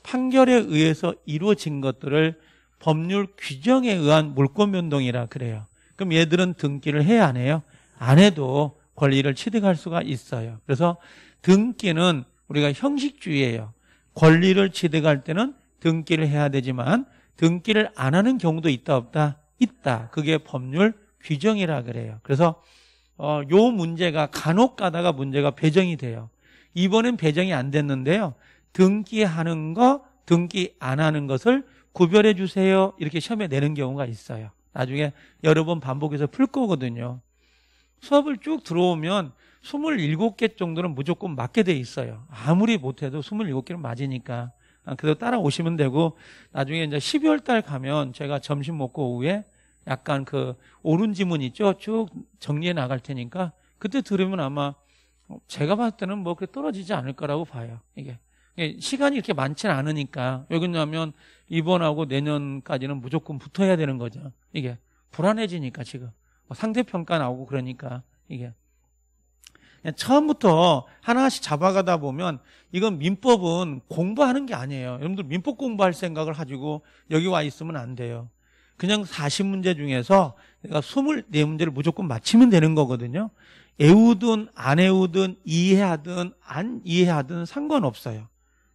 S1: 판결에 의해서 이루어진 것들을 법률 규정에 의한 물권 변동이라 그래요. 그럼 얘들은 등기를 해야 안 해요? 안 해도 권리를 취득할 수가 있어요. 그래서 등기는 우리가 형식주의예요. 권리를 취득할 때는 등기를 해야 되지만 등기를 안 하는 경우도 있다 없다 있다. 그게 법률 규정이라 그래요. 그래서 어, 요 문제가 간혹 가다가 문제가 배정이 돼요. 이번엔 배정이 안 됐는데요. 등기하는 거, 등기 안 하는 것을 구별해 주세요. 이렇게 시험에 내는 경우가 있어요. 나중에 여러 번 반복해서 풀 거거든요. 수업을 쭉 들어오면 27개 정도는 무조건 맞게 돼 있어요. 아무리 못해도 27개는 맞으니까. 아, 그래도 따라오시면 되고, 나중에 이제 12월 달 가면 제가 점심 먹고 오후에 약간 그 오른 지문 있죠? 쭉 정리해 나갈 테니까 그때 들으면 아마 제가 봤을 때는 뭐 그렇게 떨어지지 않을 거라고 봐요. 이게 예, 시간이 이렇게 많지는 않으니까 왜그냐면 이번하고 내년까지는 무조건 붙어야 되는 거죠. 이게 불안해지니까 지금 뭐 상대 평가 나오고 그러니까 이게 처음부터 하나씩 잡아가다 보면 이건 민법은 공부하는 게 아니에요. 여러분들 민법 공부할 생각을 가지고 여기 와 있으면 안 돼요. 그냥 40문제 중에서 내가 24문제를 무조건 맞히면 되는 거거든요. 애우든 안 애우든 이해하든 안 이해하든 상관없어요.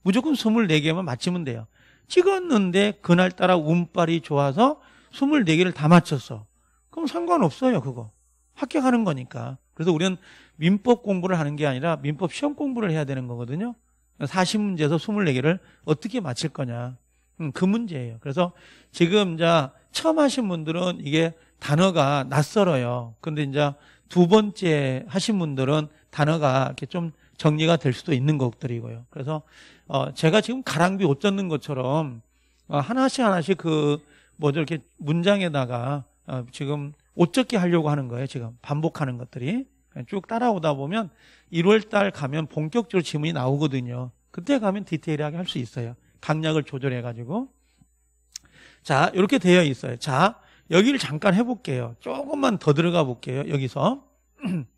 S1: 무조건 24개만 맞히면 돼요. 찍었는데 그날따라 운빨이 좋아서 24개를 다 맞췄어. 그럼 상관없어요, 그거. 합격하는 거니까. 그래서 우리는 민법 공부를 하는 게 아니라 민법 시험 공부를 해야 되는 거거든요. 40문제에서 24개를 어떻게 맞출 거냐. 음, 그 문제예요. 그래서 지금 이제 처음 하신 분들은 이게 단어가 낯설어요. 근데 이제 두 번째 하신 분들은 단어가 이렇게 좀 정리가 될 수도 있는 것들이고요. 그래서 어 제가 지금 가랑비 옷 젖는 것처럼 어 하나씩 하나씩 그 뭐죠 이렇게 문장에다가 어 지금 옷 젖기 하려고 하는 거예요. 지금 반복하는 것들이 쭉 따라오다 보면 1월 달 가면 본격적으로 지문이 나오거든요. 그때 가면 디테일하게 할 수 있어요. 강약을 조절해 가지고 자 이렇게 되어 있어요. 자 여기를 잠깐 해볼게요. 조금만 더 들어가 볼게요. 여기서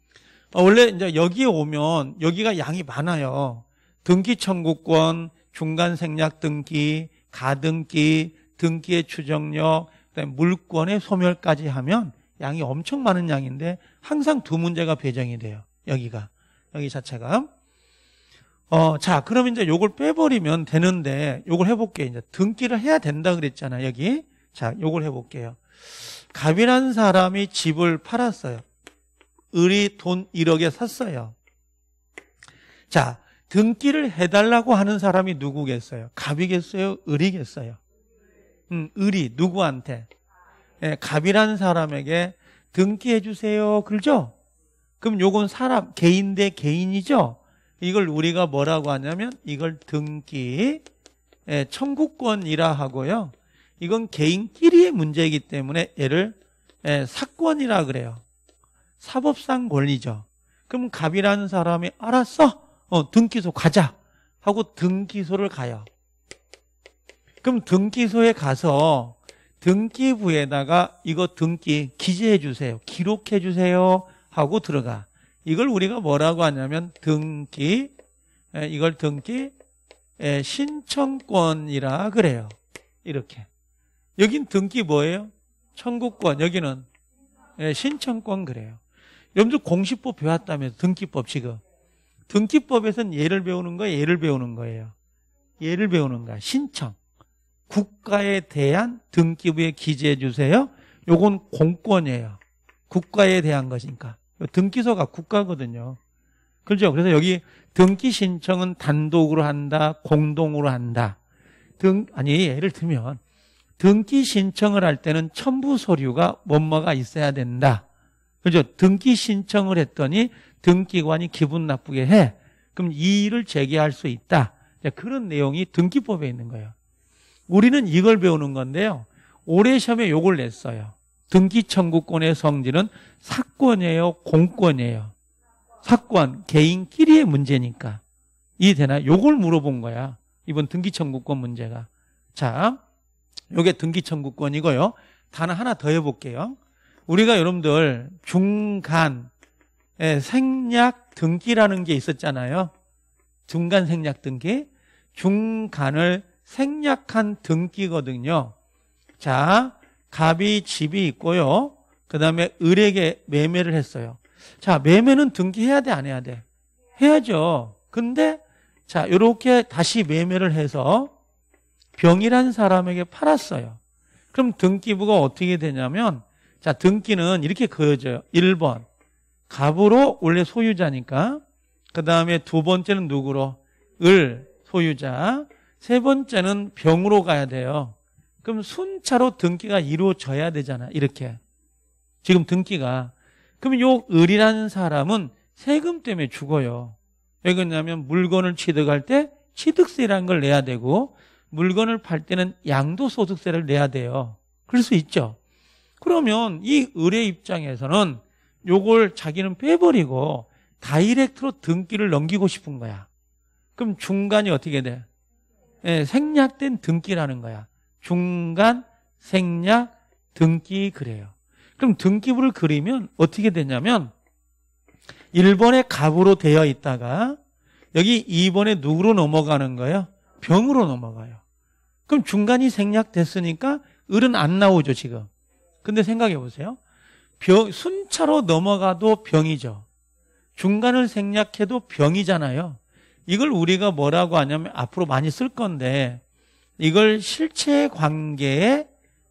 S1: 어, 원래 이제 여기에 오면 여기가 양이 많아요. 등기 청구권, 중간 생략 등기, 가등기, 등기의 추정력, 물권의 소멸까지 하면 양이 엄청 많은 양인데 항상 두 문제가 배정이 돼요. 여기가 여기 자체가 어, 자, 그럼 이제 요걸 빼버리면 되는데 요걸 해볼게 이제 등기를 해야 된다 그랬잖아 여기. 자, 요걸 해볼게요. 갑이라는 사람이 집을 팔았어요. 을이 돈 1억에 샀어요. 자, 등기를 해달라고 하는 사람이 누구겠어요? 갑이겠어요? 을이겠어요? 음, 을이 누구한테? 예, 갑이라는 사람에게 등기해 주세요. 그렇죠? 그럼 요건 사람 개인 대 개인이죠. 이걸 우리가 뭐라고 하냐면 이걸 등기 예, 청구권이라 하고요. 이건 개인끼리의 문제이기 때문에 얘를 예, 사건이라 그래요. 사법상 권리죠. 그럼 갑이라는 사람이 알았어. 어, 등기소 가자. 하고 등기소를 가요. 그럼 등기소에 가서 등기부에다가 이거 등기 기재해 주세요. 기록해 주세요. 하고 들어가. 이걸 우리가 뭐라고 하냐면 등기 이걸 등기 신청권이라 그래요. 이렇게. 여긴 등기 뭐예요? 청구권. 여기는 신청권 그래요. 여러분들 공시법 배웠다면서 등기법 지금. 등기법에선는 예를 배우는 거예요? 예를 배우는 거예요? 예를 배우는 거야. 신청. 국가에 대한 등기부에 기재해 주세요. 요건 공권이에요. 국가에 대한 것이니까. 등기소가 국가거든요. 그렇죠? 그래서 여기 등기 신청은 단독으로 한다, 공동으로 한다. 등 아니 예를 들면 등기 신청을 할 때는 첨부 서류가 뭔뭐가 있어야 된다. 그죠? 등기 신청을 했더니 등기관이 기분 나쁘게 해. 그럼 이의를 제기할 수 있다. 그런 내용이 등기법에 있는 거예요. 우리는 이걸 배우는 건데요. 올해 시험에 요걸 냈어요. 등기 청구권의 성질은 사건이에요, 공권이에요. 사건 개인끼리의 문제니까 이해되나? 요걸 물어본 거야. 이번 등기 청구권 문제가. 자, 요게 등기 청구권이고요. 단 하나 더 해볼게요. 우리가 여러분들 중간 예, 생략 등기라는 게 있었잖아요. 중간 생략 등기. 중간을 생략한 등기거든요. 자, 갑이 집이 있고요. 그 다음에 을에게 매매를 했어요. 자, 매매는 등기해야 돼, 안 해야 돼? 해야죠. 근데, 자, 이렇게 다시 매매를 해서 병이란 사람에게 팔았어요. 그럼 등기부가 어떻게 되냐면, 자, 등기는 이렇게 그어져요. 1번. 갑으로 원래 소유자니까. 그 다음에 두 번째는 누구로? 을, 소유자. 세 번째는 병으로 가야 돼요. 그럼 순차로 등기가 이루어져야 되잖아. 이렇게. 지금 등기가. 그럼 요 을이라는 사람은 세금 때문에 죽어요. 왜 그러냐면 물건을 취득할 때 취득세라는 걸 내야 되고 물건을 팔 때는 양도소득세를 내야 돼요. 그럴 수 있죠. 그러면 이 을의 입장에서는 요걸 자기는 빼버리고 다이렉트로 등기를 넘기고 싶은 거야. 그럼 중간이 어떻게 돼? 네, 생략된 등기라는 거야. 중간 생략 등기 그래요. 그럼 등기부를 그리면 어떻게 되냐면 1번에 갑으로 되어 있다가 여기 2번에 누구로 넘어가는 거예요? 병으로 넘어가요. 그럼 중간이 생략됐으니까 을은 안 나오죠, 지금. 근데 생각해 보세요. 병, 순차로 넘어가도 병이죠. 중간을 생략해도 병이잖아요. 이걸 우리가 뭐라고 하냐면 앞으로 많이 쓸 건데 이걸 실체 관계에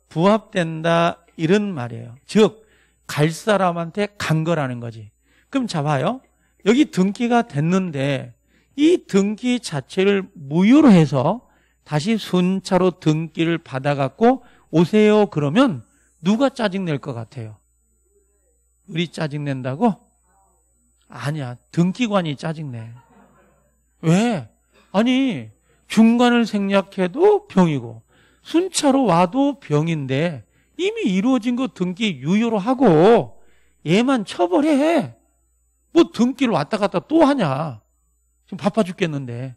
S1: 부합된다 이런 말이에요. 즉, 갈 사람한테 간 거라는 거지. 그럼 잡아요. 여기 등기가 됐는데 이 등기 자체를 무효로 해서 다시 순차로 등기를 받아갖고 오세요 그러면 누가 짜증낼 것 같아요? 우리 짜증낸다고? 아니야. 등기관이 짜증내. 왜? 아니, 중간을 생략해도 병이고, 순차로 와도 병인데, 이미 이루어진 거 등기 유효로 하고, 얘만 처벌해. 뭐 등기를 왔다 갔다 또 하냐. 지금 바빠 죽겠는데.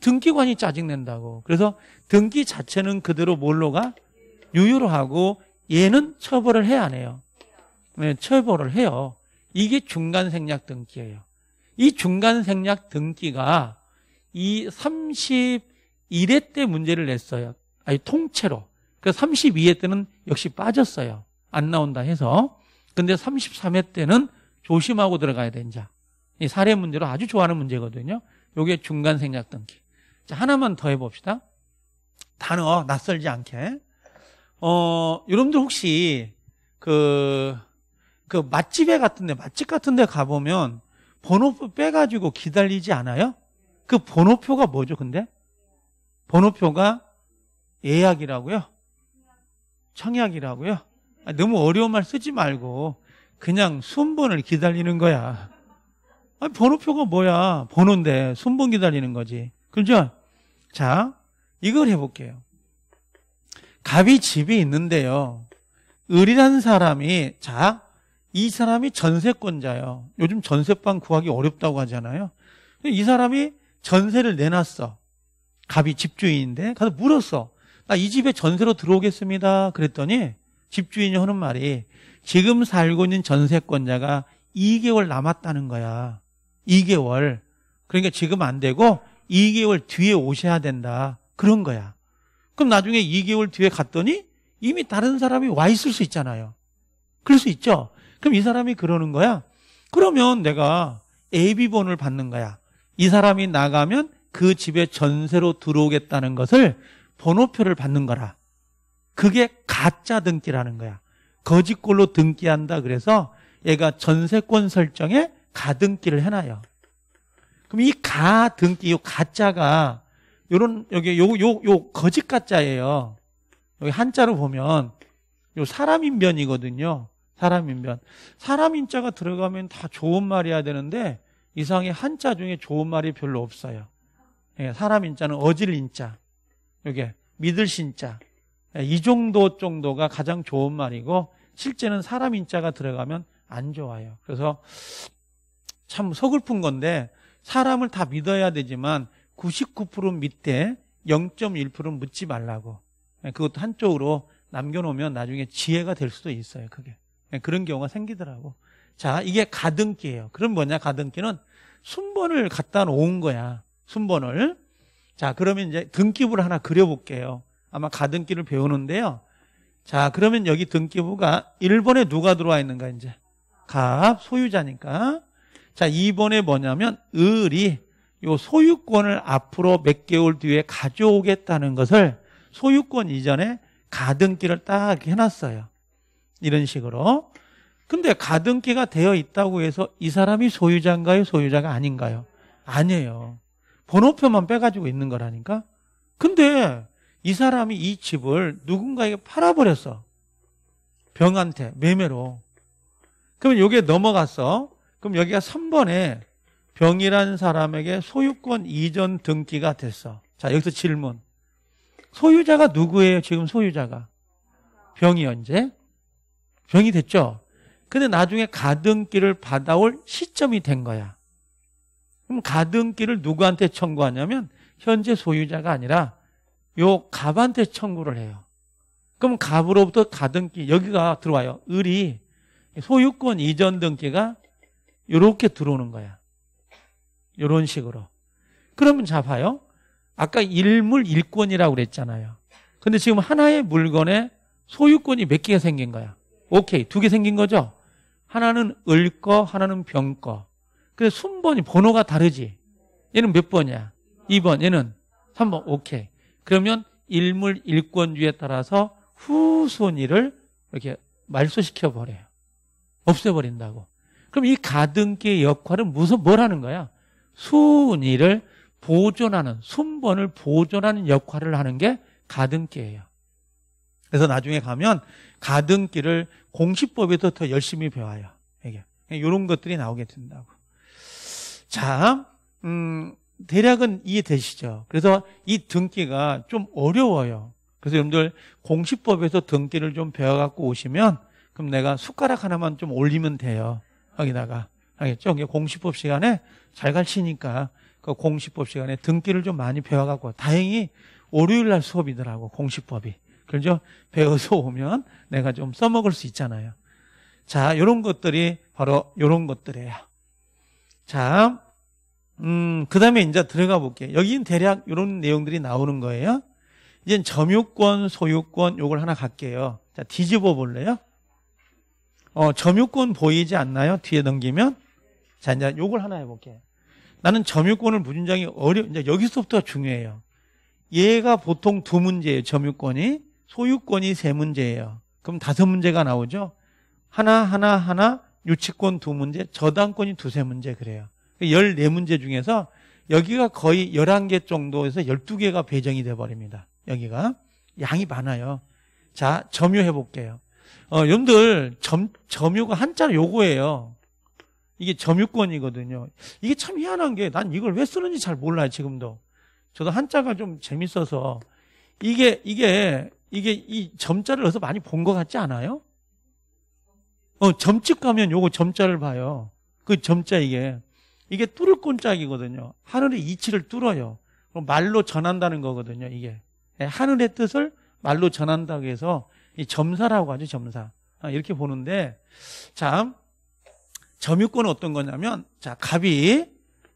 S1: 등기관이 짜증낸다고. 그래서 등기 자체는 그대로 뭘로 가? 유효로 하고, 얘는 처벌을 해야 안 해요? 네, 처벌을 해요. 이게 중간 생략 등기예요. 이 중간 생략 등기가 이 31회 때 문제를 냈어요. 아니 통째로. 그 32회 때는 역시 빠졌어요. 안 나온다 해서. 근데 33회 때는 조심하고 들어가야 된자. 이 사례 문제로 아주 좋아하는 문제거든요. 요게 중간 생략 등기. 자, 하나만 더 해봅시다. 단어 낯설지 않게. 어, 여러분들 혹시 그, 그 맛집에 같은데, 맛집 같은데 가보면 번호표 빼가지고 기다리지 않아요? 그 번호표가 뭐죠, 근데? 번호표가 예약이라고요? 청약이라고요? 아, 너무 어려운 말 쓰지 말고 그냥 순번을 기다리는 거야. 아니, 번호표가 뭐야? 번호인데 순번 기다리는 거지. 그죠? 자, 이걸 해볼게요. 갑이 집이 있는데요. 을이라는 사람이 자, 이 사람이 전세권자예요. 요즘 전세방 구하기 어렵다고 하잖아요. 이 사람이 전세를 내놨어. 갑이 집주인인데 가서 물었어. 나 이 집에 전세로 들어오겠습니다. 그랬더니 집주인이 하는 말이 지금 살고 있는 전세권자가 2개월 남았다는 거야. 2개월. 그러니까 지금 안 되고 2개월 뒤에 오셔야 된다. 그런 거야. 그럼 나중에 2개월 뒤에 갔더니 이미 다른 사람이 와 있을 수 있잖아요. 그럴 수 있죠. 그럼 이 사람이 그러는 거야. 그러면 내가 AB번을 받는 거야. 이 사람이 나가면 그 집에 전세로 들어오겠다는 것을 번호표를 받는 거라. 그게 가짜 등기라는 거야. 거짓골로 등기한다 그래서 얘가 전세권 설정에 가등기를 해놔요. 그럼 이 가등기, 이 가짜가 요런 여기 요요 요 거짓 가짜예요. 여기 한자로 보면 요 사람 인변이거든요. 사람 인변. 사람 인자가 들어가면 다 좋은 말이야 되는데 이상의 한자 중에 좋은 말이 별로 없어요. 예, 사람 인자는 어질 인자. 요게 믿을 신자. 예, 이 정도 정도가 가장 좋은 말이고 실제는 사람 인자가 들어가면 안 좋아요. 그래서 참 서글픈 건데 사람을 다 믿어야 되지만 99% 밑에 0 1 묻지 말라고. 예, 그것도 한쪽으로 남겨놓으면 나중에 지혜가 될 수도 있어요. 그게. 예, 그런 경우가 생기더라고. 자, 이게 가등기예요. 그럼 뭐냐, 가등기는 순번을 갖다 놓은 거야. 순번을. 자, 그러면 이제 등기부를 하나 그려볼게요. 아마 가등기를 배우는데요. 자, 그러면 여기 등기부가 1번에 누가 들어와 있는가, 이제. 갑, 소유자니까. 자, 2번에 뭐냐면, 을이 이 소유권을 앞으로 몇 개월 뒤에 가져오겠다는 것을 소유권 이전에 가등기를 딱 해놨어요. 이런 식으로. 근데 가등기가 되어 있다고 해서 이 사람이 소유자인가요? 소유자가 아닌가요? 아니에요. 번호표만 빼가지고 있는 거라니까? 근데 이 사람이 이 집을 누군가에게 팔아버렸어. 병한테, 매매로. 그럼 여기에 넘어갔어. 그럼 여기가 3번에 병이란 사람에게 소유권 이전 등기가 됐어. 자, 여기서 질문. 소유자가 누구예요? 지금 소유자가. 병이 언제? 병이 됐죠? 근데 나중에 가등기를 받아올 시점이 된 거야. 그럼 가등기를 누구한테 청구하냐면 현재 소유자가 아니라 요 갑한테 청구를 해요. 그럼 갑으로부터 가등기 여기가 들어와요. 을이 소유권 이전 등기가 이렇게 들어오는 거야. 이런 식으로. 그러면 잡아요. 아까 일물 일권이라고 그랬잖아요. 근데 지금 하나의 물건에 소유권이 몇 개가 생긴 거야? 오케이. 두 개 생긴 거죠? 하나는 을 거, 하나는 병 거. 근데 순번이, 번호가 다르지. 얘는 몇 번이야? 2번. 얘는 3번. 오케이. 그러면 일물 일권주에 따라서 후손이를 이렇게 말소시켜 버려요. 없애버린다고. 그럼 이 가등기의 역할은 무슨 뭘 하는 거야? 순위를 보존하는 순번을 보존하는 역할을 하는 게 가등기예요. 그래서 나중에 가면 가등기를 공시법에서 더 열심히 배워요. 이게 이런 것들이 나오게 된다고. 자, 음, 대략은 이해되시죠? 그래서 이 등기가 좀 어려워요. 그래서 여러분들 공시법에서 등기를 좀 배워갖고 오시면 그럼 내가 숟가락 하나만 좀 올리면 돼요. 여기다가 알겠죠? 이게 공시법 시간에 잘 가르치니까 그 공시법 시간에 등기를 좀 많이 배워갖고 다행히 월요일 날 수업이더라고 공시법이 그죠? 배워서 오면 내가 좀 써먹을 수 있잖아요. 자, 이런 것들이 바로 이런 것들이에요. 자, 음, 그 다음에 이제 들어가 볼게요. 여긴 대략 이런 내용들이 나오는 거예요. 이제 점유권, 소유권 요걸 하나 갈게요. 자, 뒤집어 볼래요? 어, 점유권 보이지 않나요? 뒤에 넘기면? 자, 이제 요걸 하나 해볼게. 나는 점유권을 무진장이 어려, 이제 여기서부터 중요해요. 얘가 보통 두 문제예요. 점유권이. 소유권이 세 문제예요. 그럼 다섯 문제가 나오죠. 하나, 하나, 하나, 유치권 두 문제, 저당권이 두세 문제 그래요. 14문제 그러니까 중에서 여기가 거의 11개 정도에서 12개가 배정이 돼버립니다. 여기가. 양이 많아요. 자, 점유해볼게요. 어, 여러분들, 점, 점유가 한자로 요거예요. 이게 점유권이거든요. 이게 참 희한한 게 난 이걸 왜 쓰는지 잘 몰라요, 지금도. 저도 한자가 좀 재밌어서 이게, 이게, 이게 이 점자를 어서 많이 본 것 같지 않아요? 어, 점집 가면 요거 점자를 봐요. 그 점자 이게. 이게 뚫을 꼰짝이거든요. 하늘의 이치를 뚫어요. 말로 전한다는 거거든요, 이게. 예, 하늘의 뜻을 말로 전한다고 해서 이 점사라고 하죠, 점사. 아, 이렇게 보는데, 참, 점유권은 어떤 거냐면 자 갑이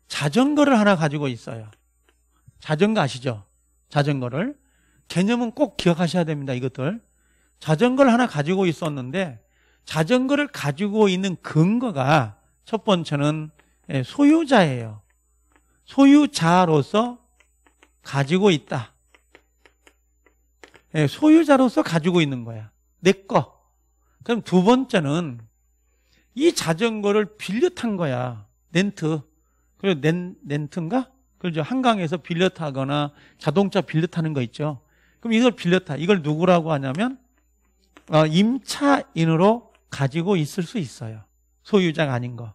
S1: 자전거를 하나 가지고 있어요. 자전거 아시죠? 자전거를 개념은 꼭 기억하셔야 됩니다. 이것들 자전거를 하나 가지고 있었는데 자전거를 가지고 있는 근거가 첫 번째는 예, 소유자예요. 소유자로서 가지고 있다. 예, 소유자로서 가지고 있는 거야. 내 거. 그럼 두 번째는 이 자전거를 빌려 탄 거야. 렌트. 그리고 렌, 렌트인가? 그죠. 한강에서 빌려 타거나 자동차 빌려 타는 거 있죠. 그럼 이걸 빌려 타. 이걸 누구라고 하냐면, 어, 임차인으로 가지고 있을 수 있어요. 소유자가 아닌 거.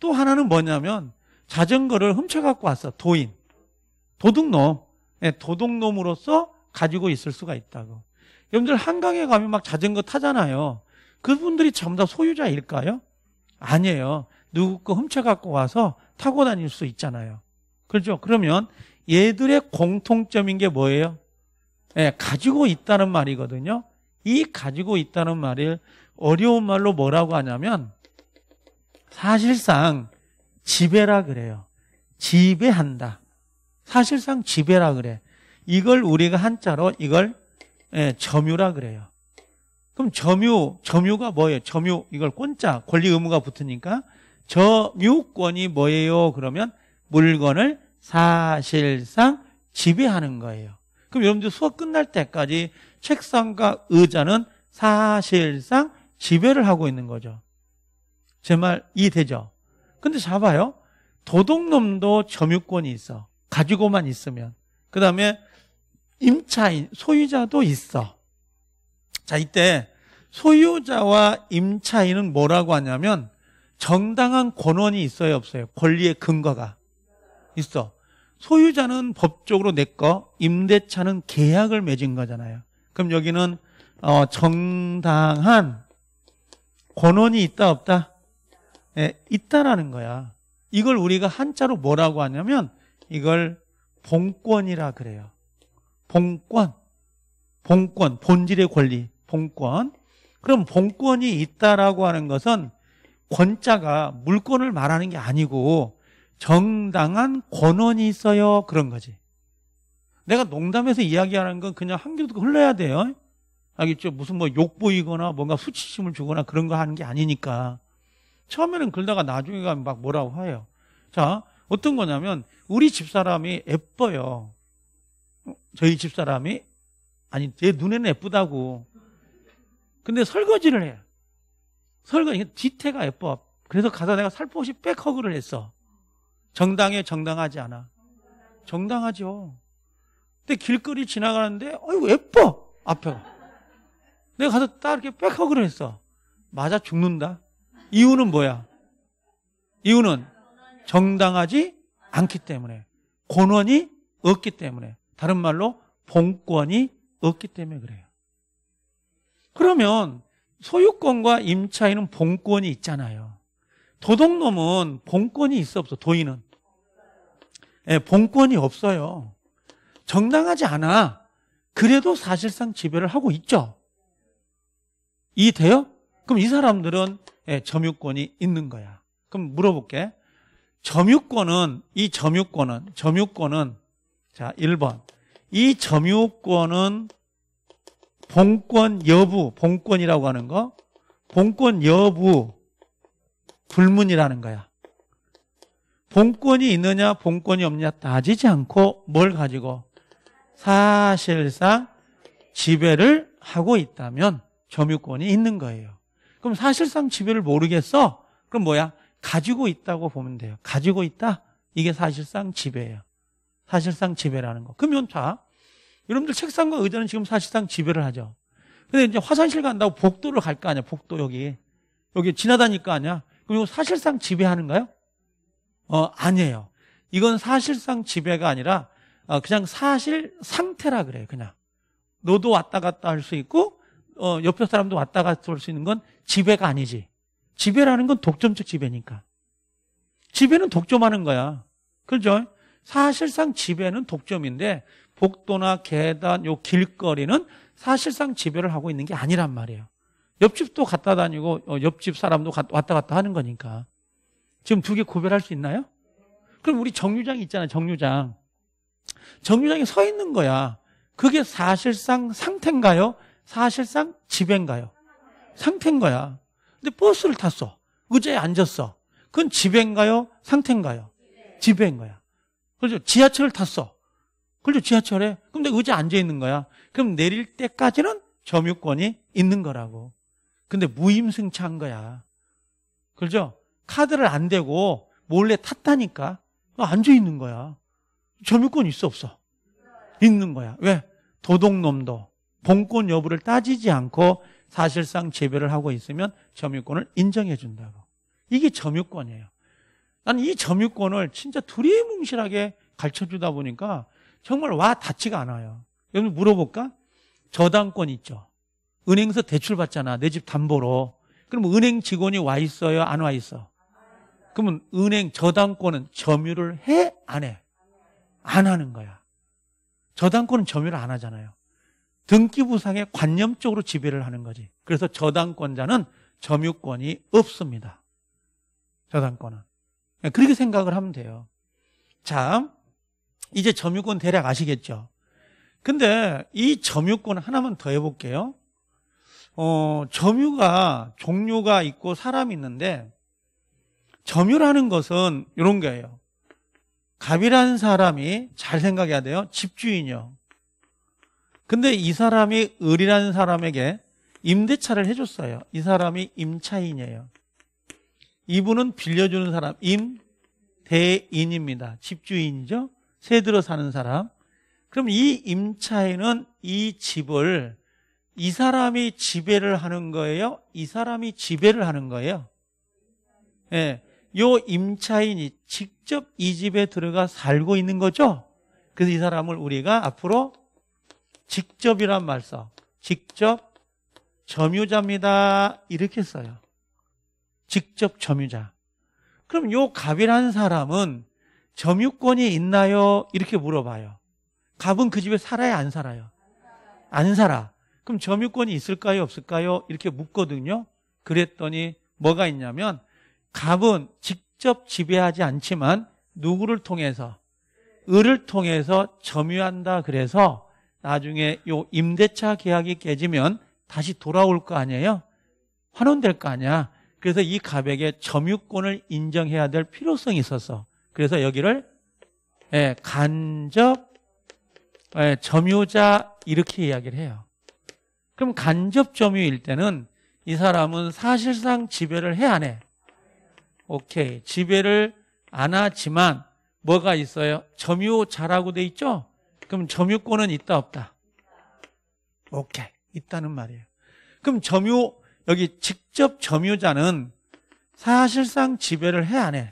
S1: 또 하나는 뭐냐면, 자전거를 훔쳐갖고 왔어. 도인. 도둑놈. 네, 도둑놈으로서 가지고 있을 수가 있다고. 여러분들 한강에 가면 막 자전거 타잖아요. 그분들이 전부 다 소유자일까요? 아니에요. 누구 거 훔쳐갖고 와서 타고 다닐 수 있잖아요. 그렇죠? 그러면 얘들의 공통점인 게 뭐예요? 예, 가지고 있다는 말이거든요. 이 가지고 있다는 말을 어려운 말로 뭐라고 하냐면 사실상 지배라 그래요. 지배한다. 사실상 지배라 그래. 이걸 우리가 한자로 이걸 예, 점유라 그래요. 그럼 점유, 점유가 뭐예요? 점유, 이걸 꼰짜, 권리 의무가 붙으니까 점유권이 뭐예요? 그러면 물건을 사실상 지배하는 거예요. 그럼 여러분들 수업 끝날 때까지 책상과 의자는 사실상 지배를 하고 있는 거죠. 제 말 이해되죠? 근데 잡아요. 도둑놈도 점유권이 있어. 가지고만 있으면. 그 다음에 임차인, 소유자도 있어. 자, 이때 소유자와 임차인은 뭐라고 하냐면 정당한 권원이 있어요, 없어요? 권리의 근거가 있어. 소유자는 법적으로 내 거, 임대차는 계약을 맺은 거잖아요. 그럼 여기는 어, 정당한 권원이 있다 없다? 네, 있다라는 거야. 이걸 우리가 한자로 뭐라고 하냐면 이걸 봉권이라 그래요. 봉권, 봉권, 본질의 권리, 봉권. 그럼 본권이 있다라고 하는 것은 권자가 물권을 말하는 게 아니고 정당한 권원이 있어요. 그런 거지. 내가 농담해서 이야기하는 건 그냥 한길 듣고 흘러야 돼요. 알겠죠? 무슨 뭐욕 보이거나 뭔가 수치심을 주거나 그런 거 하는 게 아니니까. 처음에는 그러다가 나중에 가면 막 뭐라고 해요. 자, 어떤 거냐면 우리 집사람이 예뻐요. 어? 저희 집사람이 아니 제 눈에는 예쁘다고 근데 설거지를 해요. 설거지, 지태가 예뻐. 그래서 가서 내가 살포시 백허그를 했어. 정당해, 정당하지 않아. 정당하죠. 근데 길거리 지나가는데, 어이구, 예뻐! 앞에. 내가 가서 딱 이렇게 백허그를 했어. 맞아 죽는다. 이유는 뭐야? 이유는 정당하지 않기 때문에. 권원이 없기 때문에. 다른 말로, 본권이 없기 때문에 그래요. 그러면 소유권과 임차인은 본권이 있잖아요. 도둑놈은 본권이 있어 없어, 도인은. 네, 예, 본권이 없어요. 정당하지 않아. 그래도 사실상 지배를 하고 있죠. 이해돼요? 그럼 이 사람들은 예, 점유권이 있는 거야. 그럼 물어볼게. 점유권은, 이 점유권은, 점유권은, 자, 1번. 이 점유권은 본권 여부, 본권이라고 하는 거, 본권 여부 불문이라는 거야. 본권이 있느냐, 본권이 없느냐 따지지 않고 뭘 가지고 사실상 지배를 하고 있다면 점유권이 있는 거예요. 그럼 사실상 지배를 모르겠어? 그럼 뭐야? 가지고 있다고 보면 돼요. 가지고 있다? 이게 사실상 지배예요. 사실상 지배라는 거. 그러면 자, 여러분들 책상과 의자는 지금 사실상 지배를 하죠. 근데 이제 화장실 간다고 복도를 갈 거 아니야, 복도 여기. 여기 지나다닐 거 아니야? 그럼 이거 사실상 지배하는가요? 어, 아니에요. 이건 사실상 지배가 아니라, 어, 그냥 사실 상태라 그래요, 그냥. 너도 왔다 갔다 할 수 있고, 어, 옆에 사람도 왔다 갔다 할 수 있는 건 지배가 아니지. 지배라는 건 독점적 지배니까. 지배는 독점하는 거야. 그죠? 사실상 지배는 독점인데, 복도나 계단, 요 길거리는 사실상 지배를 하고 있는 게 아니란 말이에요. 옆집도 갔다 다니고 어, 옆집 사람도 왔다 갔다 하는 거니까. 지금 두 개 구별할 수 있나요? 그럼 우리 정류장 있잖아요, 정류장. 정류장에 서 있는 거야. 그게 사실상 상태인가요? 사실상 지배인가요? 상태인 거야. 근데 버스를 탔어. 의자에 앉았어. 그건 지배인가요? 상태인가요? 지배인 거야. 그렇죠. 지하철을 탔어. 그렇죠. 지하철에. 근데 내가 의자 앉아 있는 거야. 그럼 내릴 때까지는 점유권이 있는 거라고. 근데 무임승차한 거야. 그죠? 카드를 안 대고 몰래 탔다니까. 앉아 있는 거야. 점유권 있어 없어? 있는 거야. 왜? 도둑놈도 본권 여부를 따지지 않고 사실상 재배를 하고 있으면 점유권을 인정해 준다고. 이게 점유권이에요. 난 이 점유권을 진짜 두리뭉실하게 가르쳐 주다 보니까 정말 와 닿지가 않아요. 여러분 물어볼까? 저당권 있죠. 은행에서 대출 받잖아. 내 집 담보로. 그럼 은행 직원이 와 있어요? 안 와 있어? 그러면 은행 저당권은 점유를 해? 안 해? 안 하는 거야. 저당권은 점유를 안 하잖아요. 등기부상에 관념적으로 지배를 하는 거지. 그래서 저당권자는 점유권이 없습니다. 저당권은. 그러니까 그렇게 생각을 하면 돼요. 자, 이제 점유권 대략 아시겠죠? 근데 이 점유권 하나만 더 해볼게요. 어, 점유가 종류가 있고 사람이 있는데 점유라는 것은 이런 거예요. 갑이라는 사람이 잘 생각해야 돼요. 집주인이요. 근데 이 사람이 을이라는 사람에게 임대차를 해줬어요. 이 사람이 임차인이에요. 이분은 빌려주는 사람, 임대인입니다. 집주인이죠. 세 들어 사는 사람. 그럼 이 임차인은 이 집을 이 사람이 지배를 하는 거예요? 이 사람이 지배를 하는 거예요? 예. 요 임차인이 직접 이 집에 들어가 살고 있는 거죠? 그래서 이 사람을 우리가 앞으로 직접이란 말 써. 직접 점유자입니다. 이렇게 써요. 직접 점유자. 그럼 요 갑이라는 사람은 점유권이 있나요? 이렇게 물어봐요. 갑은 그 집에 살아야 안 살아요? 안 살아. 그럼 점유권이 있을까요? 없을까요? 이렇게 묻거든요. 그랬더니 뭐가 있냐면 갑은 직접 지배하지 않지만 누구를 통해서 을을 통해서 점유한다 그래서 나중에 요 임대차 계약이 깨지면 다시 돌아올 거 아니에요? 환원될 거 아니야. 그래서 이 갑에게 점유권을 인정해야 될 필요성이 있어서 그래서 여기를 예, 간접 예, 점유자 이렇게 이야기를 해요. 그럼 간접 점유일 때는 이 사람은 사실상 지배를 해안 해? 오케이. 지배를 안 하지만 뭐가 있어요? 점유자라고 돼 있죠? 그럼 점유권은 있다 없다? 오케이. 있다는 말이에요. 그럼 점유 여기 직접 점유자는 사실상 지배를 해안 해?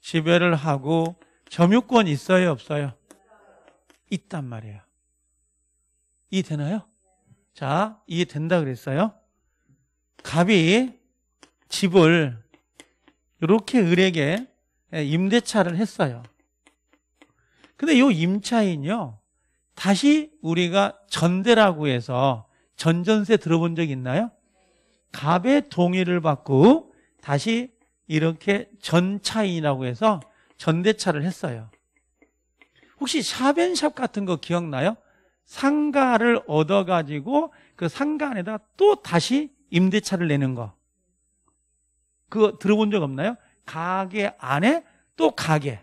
S1: 지배를 하고 점유권 있어요, 없어요? 있단 말이에요. 이해되나요? 자, 이해된다 그랬어요. 갑이 집을 이렇게 을에게 예, 임대차를 했어요. 근데 이 임차인요, 다시 우리가 전대라고 해서 전전세 들어본 적 있나요? 갑의 동의를 받고 다시 이렇게 전차인이라고 해서 전대차를 했어요. 혹시 샵앤샵 같은 거 기억나요? 상가를 얻어가지고 그 상가 안에다또 다시 임대차를 내는 거. 그거 들어본 적 없나요? 가게 안에 또 가게.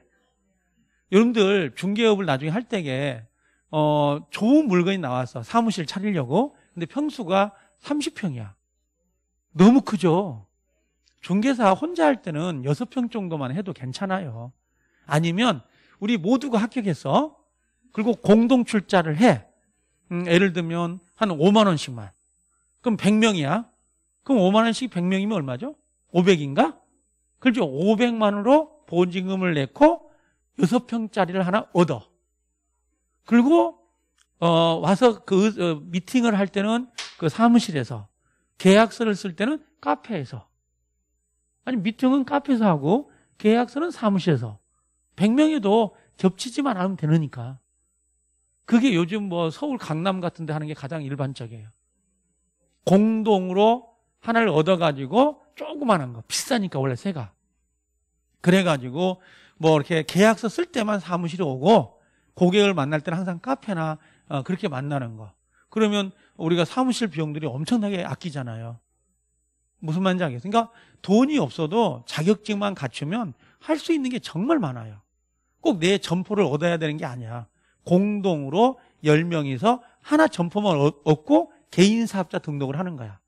S1: 여러분들 중개업을 나중에 할 때에 어, 좋은 물건이 나와서 사무실 차리려고 근데 평수가 30평이야. 너무 크죠? 중개사 혼자 할 때는 6평 정도만 해도 괜찮아요. 아니면 우리 모두가 합격해서 그리고 공동 출자를 해. 음, 예를 들면 한 5만 원씩만. 그럼 100명이야. 그럼 5만 원씩 100명이면 얼마죠? 500인가? 그렇죠. 500만으로 보증금을 내고 6평짜리를 하나 얻어. 그리고 어, 와서 그 어, 미팅을 할 때는 그 사무실에서 계약서를 쓸 때는 카페에서 아니 미팅은 카페에서 하고 계약서는 사무실에서 100명이도 겹치지만 않으면 되니까 그게 요즘 뭐 서울 강남 같은 데 하는 게 가장 일반적이에요 공동으로 하나를 얻어가지고 조그만한 거 비싸니까 원래 새가 그래가지고 뭐 이렇게 계약서 쓸 때만 사무실에 오고 고객을 만날 때는 항상 카페나 어, 그렇게 만나는 거 그러면 우리가 사무실 비용들이 엄청나게 아끼잖아요 무슨 말인지 알겠어요. 그러니까 돈이 없어도 자격증만 갖추면 할 수 있는 게 정말 많아요. 꼭 내 점포를 얻어야 되는 게 아니야. 공동으로 10명이서 하나 점포만 얻고 개인 사업자 등록을 하는 거야.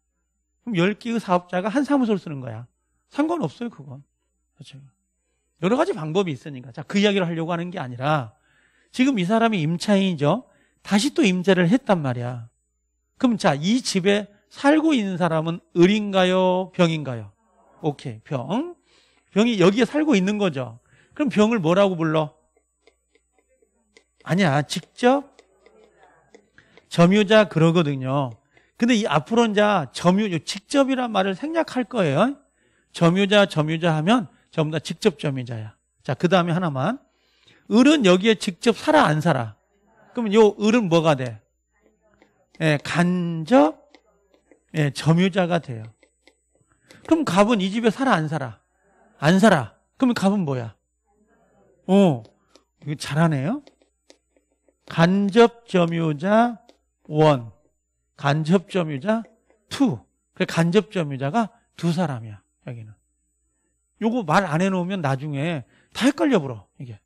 S1: 그럼 10개의 사업자가 한 사무소를 쓰는 거야. 상관없어요, 그건. 그렇죠. 여러 가지 방법이 있으니까. 자, 그 이야기를 하려고 하는 게 아니라 지금 이 사람이 임차인이죠. 다시 또 임대를 했단 말이야. 그럼 자, 이 집에 살고 있는 사람은 을인가요? 병인가요? 오케이, 병. 병이 여기에 살고 있는 거죠. 그럼 병을 뭐라고 불러? 아니야, 직접 점유자 그러거든요. 근데 이 앞으로 이제 점유, 직접이란 말을 생략할 거예요. 점유자, 점유자 하면 전부 다 직접 점유자야. 자, 그 다음에 하나만. 을은 여기에 직접 살아, 안 살아? 그러면 요 을은 뭐가 돼? 예, 간접 예, 점유자가 돼요. 그럼 갑은 이 집에 살아 안 살아? 안 살아. 그럼 갑은 뭐야? 어, 이거 잘하네요. 간접 점유자 1, 간접 점유자 2. 그래 간접 점유자가 두 사람이야. 여기는. 요거 말 안 해놓으면 나중에 다 헷갈려 불어 이게.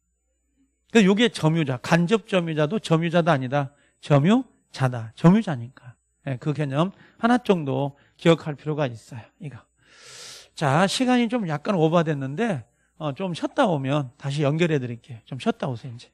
S1: 그래서 그러니까 요게 점유자, 간접 점유자도 점유자도 아니다. 점유자다. 점유자니까. 예, 그 개념 하나 정도 기억할 필요가 있어요. 이거. 자, 시간이 좀 약간 오버됐는데 어, 좀 쉬었다 오면 다시 연결해 드릴게요. 좀 쉬었다 오세요, 이제.